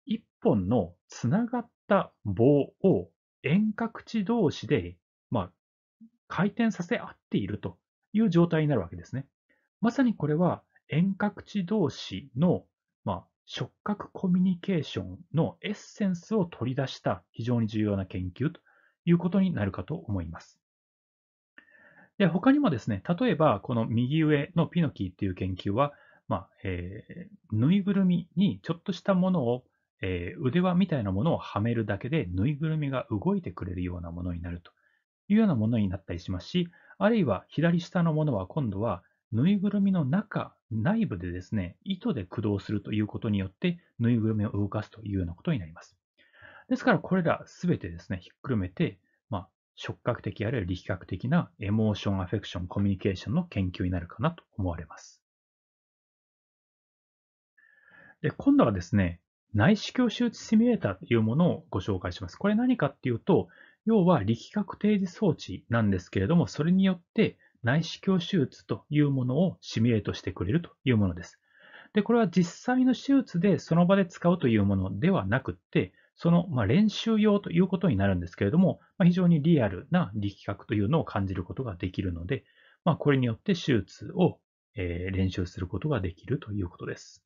一本のつながった棒を遠隔地同士で、まあ、回転させ合っているという状態になるわけですね。まさにこれは遠隔地同士の、まあ、触覚コミュニケーションのエッセンスを取り出した非常に重要な研究ということになるかと思います。で他にもですね、例えばこの右上のピノキーっていう研究は、まあえー、ぬいぐるみにちょっとしたものを、えー、腕輪みたいなものをはめるだけでぬいぐるみが動いてくれるようなものになるというようなものになったりしますし、あるいは左下のものは今度はぬいぐるみの中、内部でですね、糸で駆動するということによって、ぬいぐるみを動かすというようなことになります。ですから、これらすべてですね、ひっくるめて、まあ、触覚的あるいは力学的なエモーション、アフェクション、コミュニケーションの研究になるかなと思われます。で、今度はですね、内視鏡手術シミュレーターというものをご紹介します。これ何かっていうと、要は力学提示装置なんですけれども、それによって内視鏡手術というものをシミュレートしてくれるというものです。で、これは実際の手術でその場で使うというものではなくて、そのま練習用ということになるんですけれども、ま非常にリアルな力学というのを感じることができるので、まこれによって手術をえ練習することができるということです。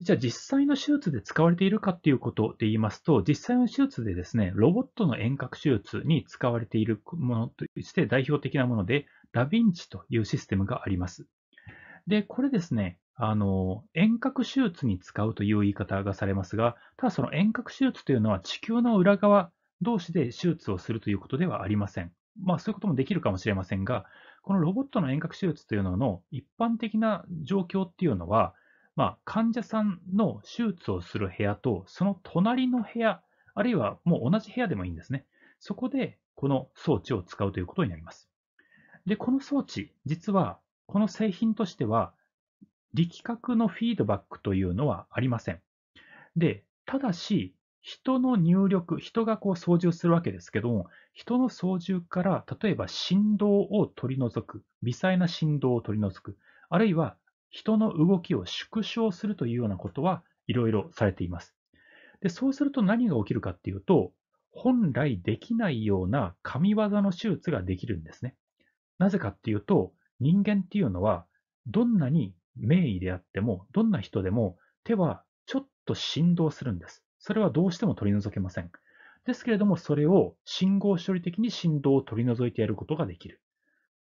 じゃあ実際の手術で使われているかっていうことで言いますと、実際の手術でですね、ロボットの遠隔手術に使われているものとして代表的なもので、ダヴィンチというシステムがあります。で、これですね、あの、遠隔手術に使うという言い方がされますが、ただその遠隔手術というのは地球の裏側同士で手術をするということではありません。まあそういうこともできるかもしれませんが、このロボットの遠隔手術というのの一般的な状況っていうのは、まあ、患者さんの手術をする部屋と、その隣の部屋、あるいはもう同じ部屋でもいいんですね。そこで、この装置を使うということになります。で、この装置、実は、この製品としては、力学のフィードバックというのはありません。で、ただし、人の入力、人がこう操縦するわけですけども、人の操縦から、例えば振動を取り除く、微細な振動を取り除く、あるいは人の動きを縮小するというようなことはいろいろされています。でそうすると何が起きるかっていうと、本来できないような神業の手術ができるんですね。なぜかっていうと、人間っていうのは、どんなに名医であっても、どんな人でも手はちょっと振動するんです。それはどうしても取り除けません。ですけれども、それを信号処理的に振動を取り除いてやることができる。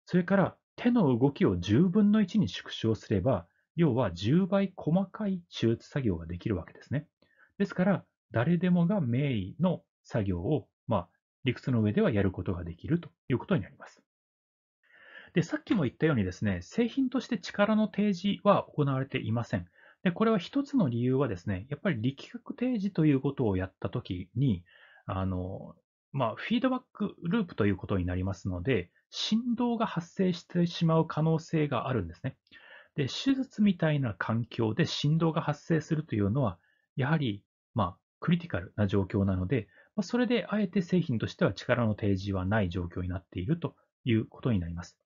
それから、手の動きを10分の1に縮小すれば、要は10倍細かい手術作業ができるわけですね。ですから、誰でもが名医の作業を、まあ、理屈の上ではやることができるということになります。で、さっきも言ったようにですね、製品として力の提示は行われていません。で、これは一つの理由はですね、やっぱり力学提示ということをやったときに、あの、まあ、フィードバックループということになりますので、振動が発生してしまう可能性があるんですね。で、手術みたいな環境で振動が発生するというのは、やはり、まあ、クリティカルな状況なので、まあ、それであえて製品としては力の提示はない状況になっているということになります。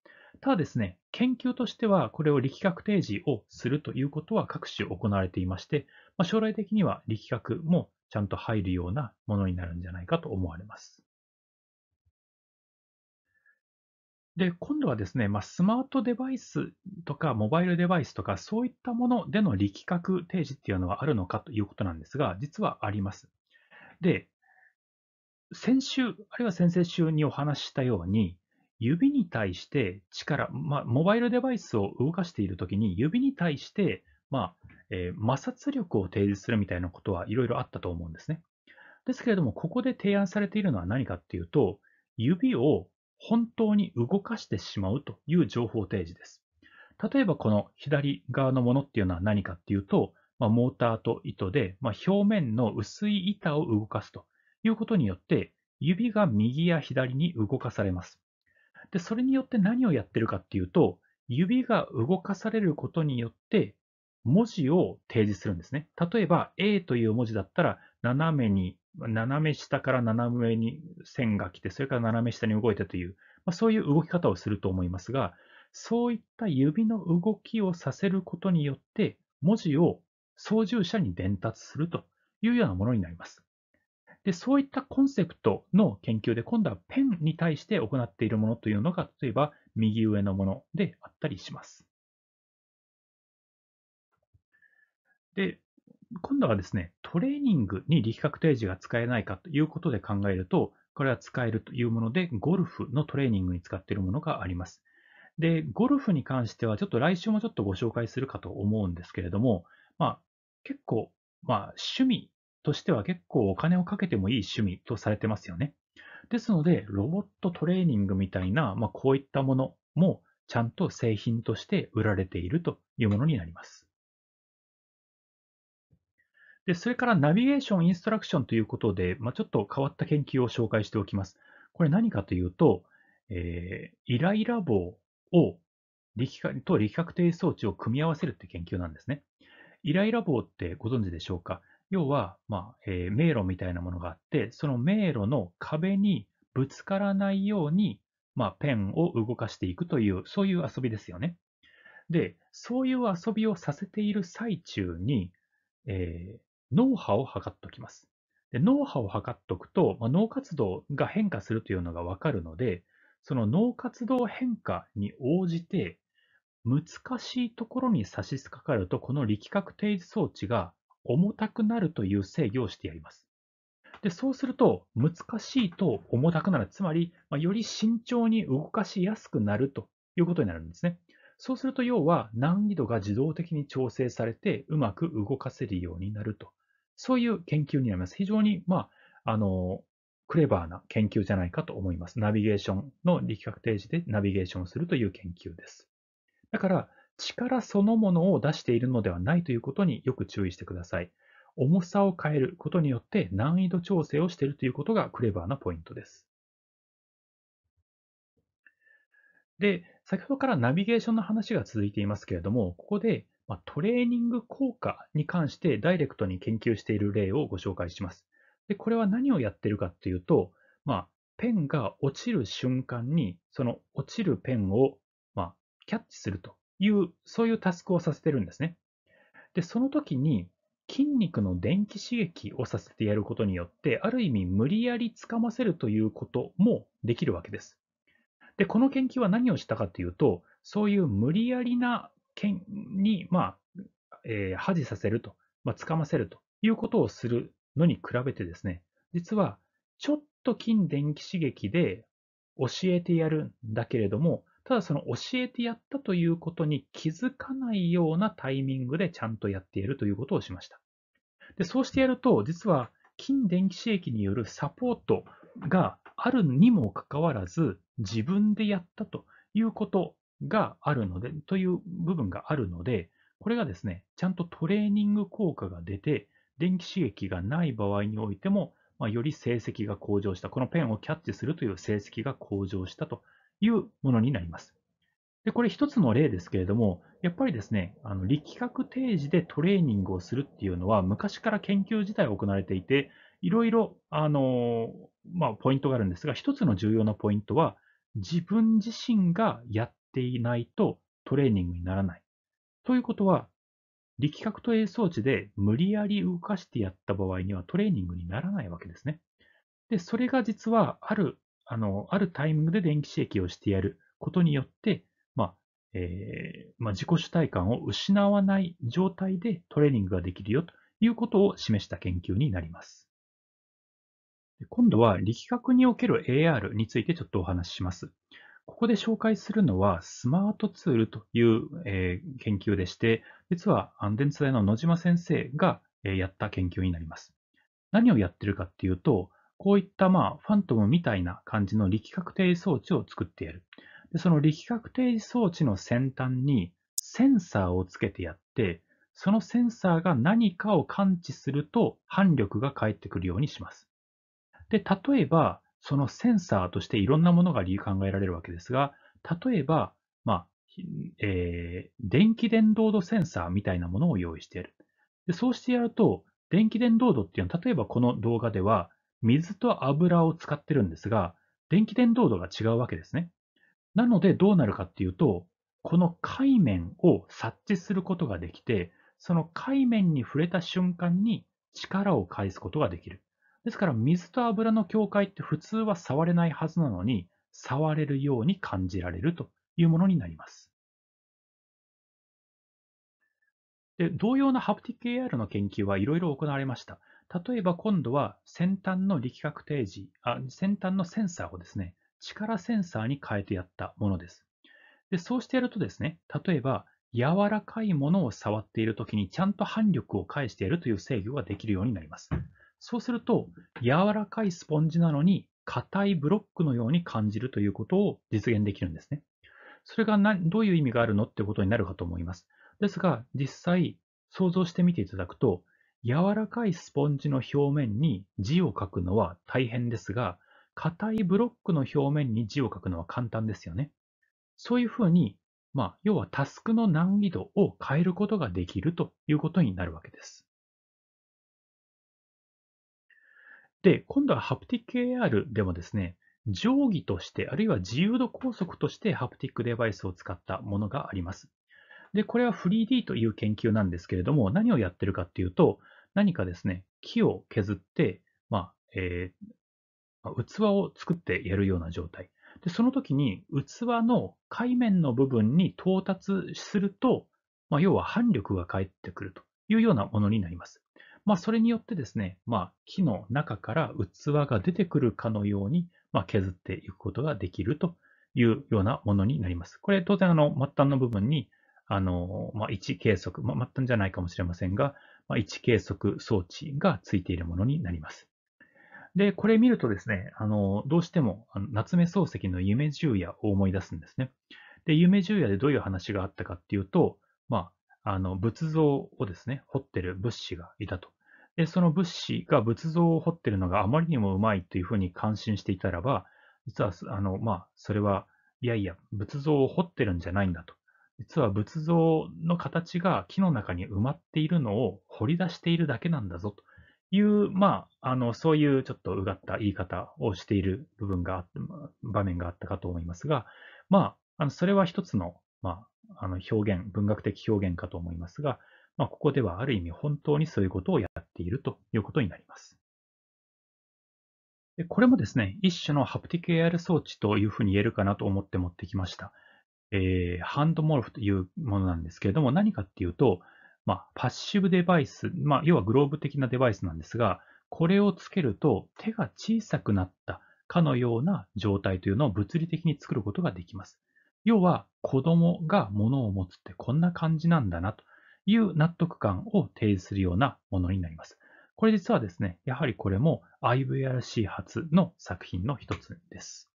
ただですね、研究としてはこれを力学提示をするということは各種行われていまして、まあ、将来的には力学もちゃんと入るようなものになるんじゃないかと思われます。で、今度はですね、まあ、スマートデバイスとか、モバイルデバイスとか、そういったものでの力学提示っていうのはあるのかということなんですが、実はあります。で、先週、あるいは先々週にお話ししたように、指に対して力、まあ、モバイルデバイスを動かしているときに、指に対して、まあえー、摩擦力を提示するみたいなことはいろいろあったと思うんですね。ですけれども、ここで提案されているのは何かっていうと、指を本当に動かしてしまうという情報提示です。例えばこの左側のものっていうのは何かっていうと、まあ、モーターと糸で、まあ、表面の薄い板を動かすということによって、指が右や左に動かされます。で、それによって何をやってるかっていうと、指が動かされることによって、文字を提示するんですね。例えば、A という文字だったら、斜めに斜め下から斜め上に線が来て、それから斜め下に動いてという、まあ、そういう動き方をすると思いますが、そういった指の動きをさせることによって、文字を操縦者に伝達するというようなものになります。でそういったコンセプトの研究で、今度はペンに対して行っているものというのが、例えば右上のものであったりします。で、今度はですね、トレーニングに力確定示が使えないかということで考えると、これは使えるというもので、ゴルフのトレーニングに使っているものがあります。で、ゴルフに関しては、ちょっと来週もちょっとご紹介するかと思うんですけれども、まあ、結構、まあ、趣味としては結構お金をかけてもいい趣味とされてますよね。ですので、ロボットトレーニングみたいな、まあ、こういったものも、ちゃんと製品として売られているというものになります。で、それからナビゲーションインストラクションということで、まあ、ちょっと変わった研究を紹介しておきます。これ何かというと、えー、イライラ棒を力学と力学定装置を組み合わせるって研究なんですね。イライラ棒ってご存知でしょうか要は、まあえー、迷路みたいなものがあって、その迷路の壁にぶつからないように、まあ、ペンを動かしていくという、そういう遊びですよね。で、そういう遊びをさせている最中に、えー、脳波を測っておきます。で脳波を測っておくと、まあ、脳活動が変化するというのがわかるので、その脳活動変化に応じて、難しいところに差し掛かると、この力学定時装置が重たくなるという制御をしてやります。でそうすると、難しいと重たくなる。つまり、まあ、より慎重に動かしやすくなるということになるんですね。そうすると、要は難易度が自動的に調整されて、うまく動かせるようになるとそういう研究になります。非常に、まあ、あの、クレバーな研究じゃないかと思います。ナビゲーションの力学定時でナビゲーションをするという研究です。だから、力そのものを出しているのではないということによく注意してください。重さを変えることによって難易度調整をしているということがクレバーなポイントです。で、先ほどからナビゲーションの話が続いていますけれども、ここでまあ、トレーニング効果に関してダイレクトに研究している例をご紹介します。でこれは何をやってるかっていうと、まあ、ペンが落ちる瞬間に、その落ちるペンを、まあ、キャッチするという、そういうタスクをさせてるんですね。で、その時に筋肉の電気刺激をさせてやることによって、ある意味無理やりつかませるということもできるわけです。で、この研究は何をしたかというと、そういう無理やりな県に、まあ、えー、恥じさせると、まあ、掴ませるということをするのに比べてですね、実は、ちょっと筋電気刺激で教えてやるんだけれども、ただその教えてやったということに気づかないようなタイミングでちゃんとやっているということをしました。でそうしてやると、実は筋電気刺激によるサポートがあるにもかかわらず、自分でやったということがあるので、という部分があるので、これがですね、ちゃんとトレーニング効果が出て、電気刺激がない場合においても、まあ、より成績が向上した、このペンをキャッチするという成績が向上したというものになります。で、これ一つの例ですけれども、やっぱりですね、あの力学提示でトレーニングをするっていうのは、昔から研究自体行われていて、いろいろ、あの、まあ、ポイントがあるんですが、一つの重要なポイントは、自分自身がやっていないとトレーニングにならない。ということは、力学と A 装置で無理やり動かしてやった場合にはトレーニングにならないわけですね。で、それが実はある、あの、あるタイミングで電気刺激をしてやることによって、まあ、えー、まあ、自己主体感を失わない状態でトレーニングができるよということを示した研究になります。今度は力学における AR についてちょっとお話しします。ここで紹介するのはスマートツールという、えー、研究でして、実は安全通大の野島先生が、えー、やった研究になります。何をやってるかっていうと、こういったまあファントムみたいな感じの力学定装置を作ってやる。でその力学定装置の先端にセンサーをつけてやって、そのセンサーが何かを感知すると反力が返ってくるようにします。で、例えば、そのセンサーとしていろんなものが理由考えられるわけですが、例えば、まあ、えー、電気伝導度センサーみたいなものを用意している。でそうしてやると、電気伝導度っていうのは、例えばこの動画では、水と油を使ってるんですが、電気伝導度が違うわけですね。なのでどうなるかっていうと、この海面を察知することができて、その海面に触れた瞬間に力を返すことができる。ですから水と油の境界って普通は触れないはずなのに、触れるように感じられるというものになります。で同様なハプティック AR の研究はいろいろ行われました。例えば今度は先端の力学定時あ、先端のセンサーをですね、力センサーに変えてやったものです。でそうしてやるとですね、例えば柔らかいものを触っているときにちゃんと反力を返してやるという制御ができるようになります。そうすると、柔らかいスポンジなのに硬いブロックのように感じるということを実現できるんですね。それがどういう意味があるのってことになるかと思います。ですが、実際、想像してみていただくと、柔らかいスポンジの表面に字を書くのは大変ですが、硬いブロックの表面に字を書くのは簡単ですよね。そういうふうに、まあ、要はタスクの難易度を変えることができるということになるわけです。で、今度はハプティック AR でもですね、定規として、あるいは自由度拘束としてハプティックデバイスを使ったものがあります。で、これは 3D という研究なんですけれども、何をやってるかっていうと、何かですね、木を削って、まあ、えー、器を作ってやるような状態。で、その時に器の海面の部分に到達すると、まあ、要は反力が返ってくるというようなものになります。まあ、それによってですね、まあ、木の中から器が出てくるかのように、まあ、削っていくことができるというようなものになります。これ、当然、末端の部分に、あの、まあ、位置計測、まあ、末端じゃないかもしれませんが、まあ、位置計測装置がついているものになります。で、これ見るとですね、あの、どうしても、夏目漱石の夢十夜を思い出すんですね。で、夢十夜でどういう話があったかっていうと、あの仏像をですね、彫ってる仏師がいたと。で、その仏師が仏像を彫ってるのがあまりにもうまいというふうに感心していたらば、実は、あの、まあ、それは、いやいや、仏像を彫ってるんじゃないんだと。実は仏像の形が木の中に埋まっているのを掘り出しているだけなんだぞという、まあ、あの、そういうちょっとうがった言い方をしている部分があって、場面があったかと思いますが、まあ、あのそれは一つの、まあ、あの表現、文学的表現かと思いますが、まあ、ここではある意味本当にそういうことをやっているということになります。でこれもですね、一種のハプティック AR 装置というふうに言えるかなと思って持ってきました。えー、ハンドモルフというものなんですけれども、何かっていうと、まあ、パッシブデバイス、まあ、要はグローブ的なデバイスなんですが、これをつけると手が小さくなったかのような状態というのを物理的に作ることができます。要は子供が物を持つってこんな感じなんだなという納得感を提示するようなものになります。これ実はですね、やはりこれも IVRC 発の作品の一つです。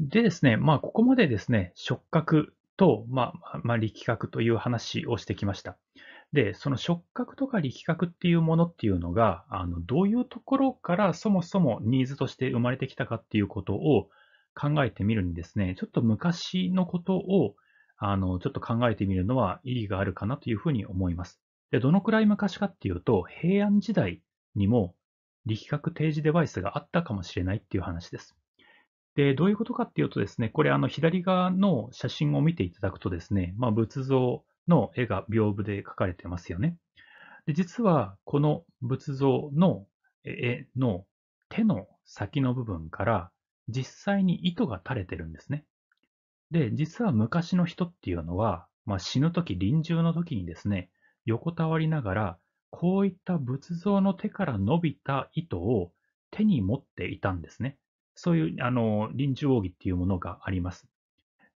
でですね、まあ、ここまでですね、触覚と、まあ、まあ、力学という話をしてきました。で、その触覚とか力学っていうものっていうのが、あの、どういうところからそもそもニーズとして生まれてきたかっていうことを、考えてみるにですね、ちょっと昔のことを、あの、ちょっと考えてみるのは意義があるかなというふうに思います。で、どのくらい昔かっていうと、平安時代にも力学提示デバイスがあったかもしれないっていう話です。で、どういうことかっていうとですね、これあの左側の写真を見ていただくとですね、まあ、仏像の絵が屏風で描かれてますよね。で、実はこの仏像の絵の手の先の部分から実際に糸が垂れてるんですね。で、実は昔の人っていうのは、まあ、死ぬ時、臨終の時にですね、横たわりながら、こういった仏像の手から伸びた糸を手に持っていたんですね。そういう、あの、臨終奥義っていうものがあります。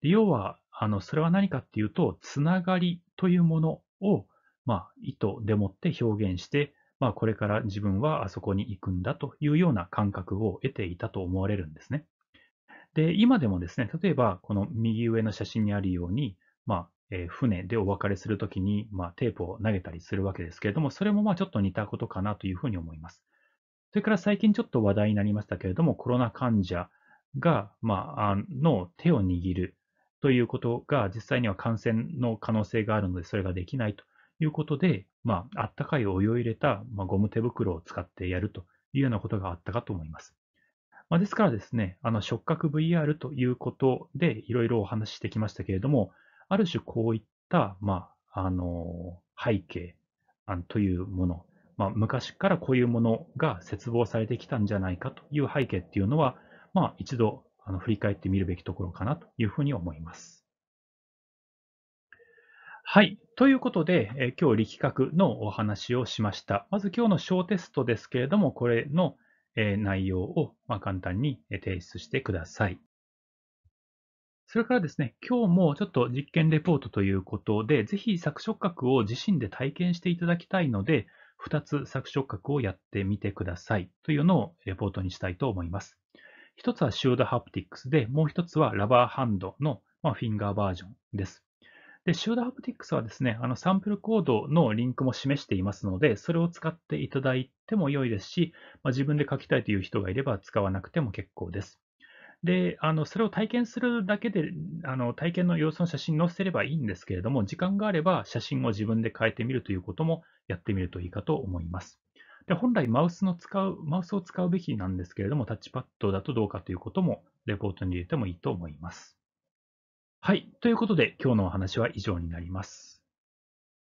で要は、あの、それは何かっていうと、つながりというものを、まあ、糸でもって表現して、まあ、これから自分はあそこに行くんだというような感覚を得ていたと思われるんですね。で、今でもですね、例えばこの右上の写真にあるように、まあ、えー、船でお別れするときに、まあ、テープを投げたりするわけですけれども、それもまあちょっと似たことかなというふうに思います。それから最近ちょっと話題になりましたけれども、コロナ患者が、まあ、の手を握るということが実際には感染の可能性があるので、それができないということで、まあ、あったかいお湯を入れた、まあ、ゴム手袋を使ってやるというようなことがあったかと思います。まあ、ですからですね、あの触覚 VR ということでいろいろお話ししてきましたけれども、ある種こういった、まあ、あの背景あというもの、まあ、昔からこういうものが切望されてきたんじゃないかという背景っていうのは、まあ、一度あの振り返ってみるべきところかなというふうに思います。はい。ということで、えー、今日力学のお話をしました。まず今日の小テストですけれども、これの、えー、内容を、まあ、簡単に提出してください。それからですね、今日もちょっと実験レポートということで、ぜひ作触覚を自身で体験していただきたいので、2つ作触覚をやってみてくださいというのをレポートにしたいと思います。1つはシュードハプティックスで、もう1つはラバーハンドの、まあ、フィンガーバージョンです。で、シューダーハプティックスはですね、あのサンプルコードのリンクも示していますので、それを使っていただいても良いですし、まあ、自分で書きたいという人がいれば使わなくても結構です。で、あのそれを体験するだけで、あの体験の様子の写真載せればいいんですけれども、時間があれば写真を自分で変えてみるということもやってみるといいかと思います。で本来マウスの使う、マウスを使うべきなんですけれども、タッチパッドだとどうかということもレポートに入れてもいいと思います。はい。ということで、今日のお話は以上になります。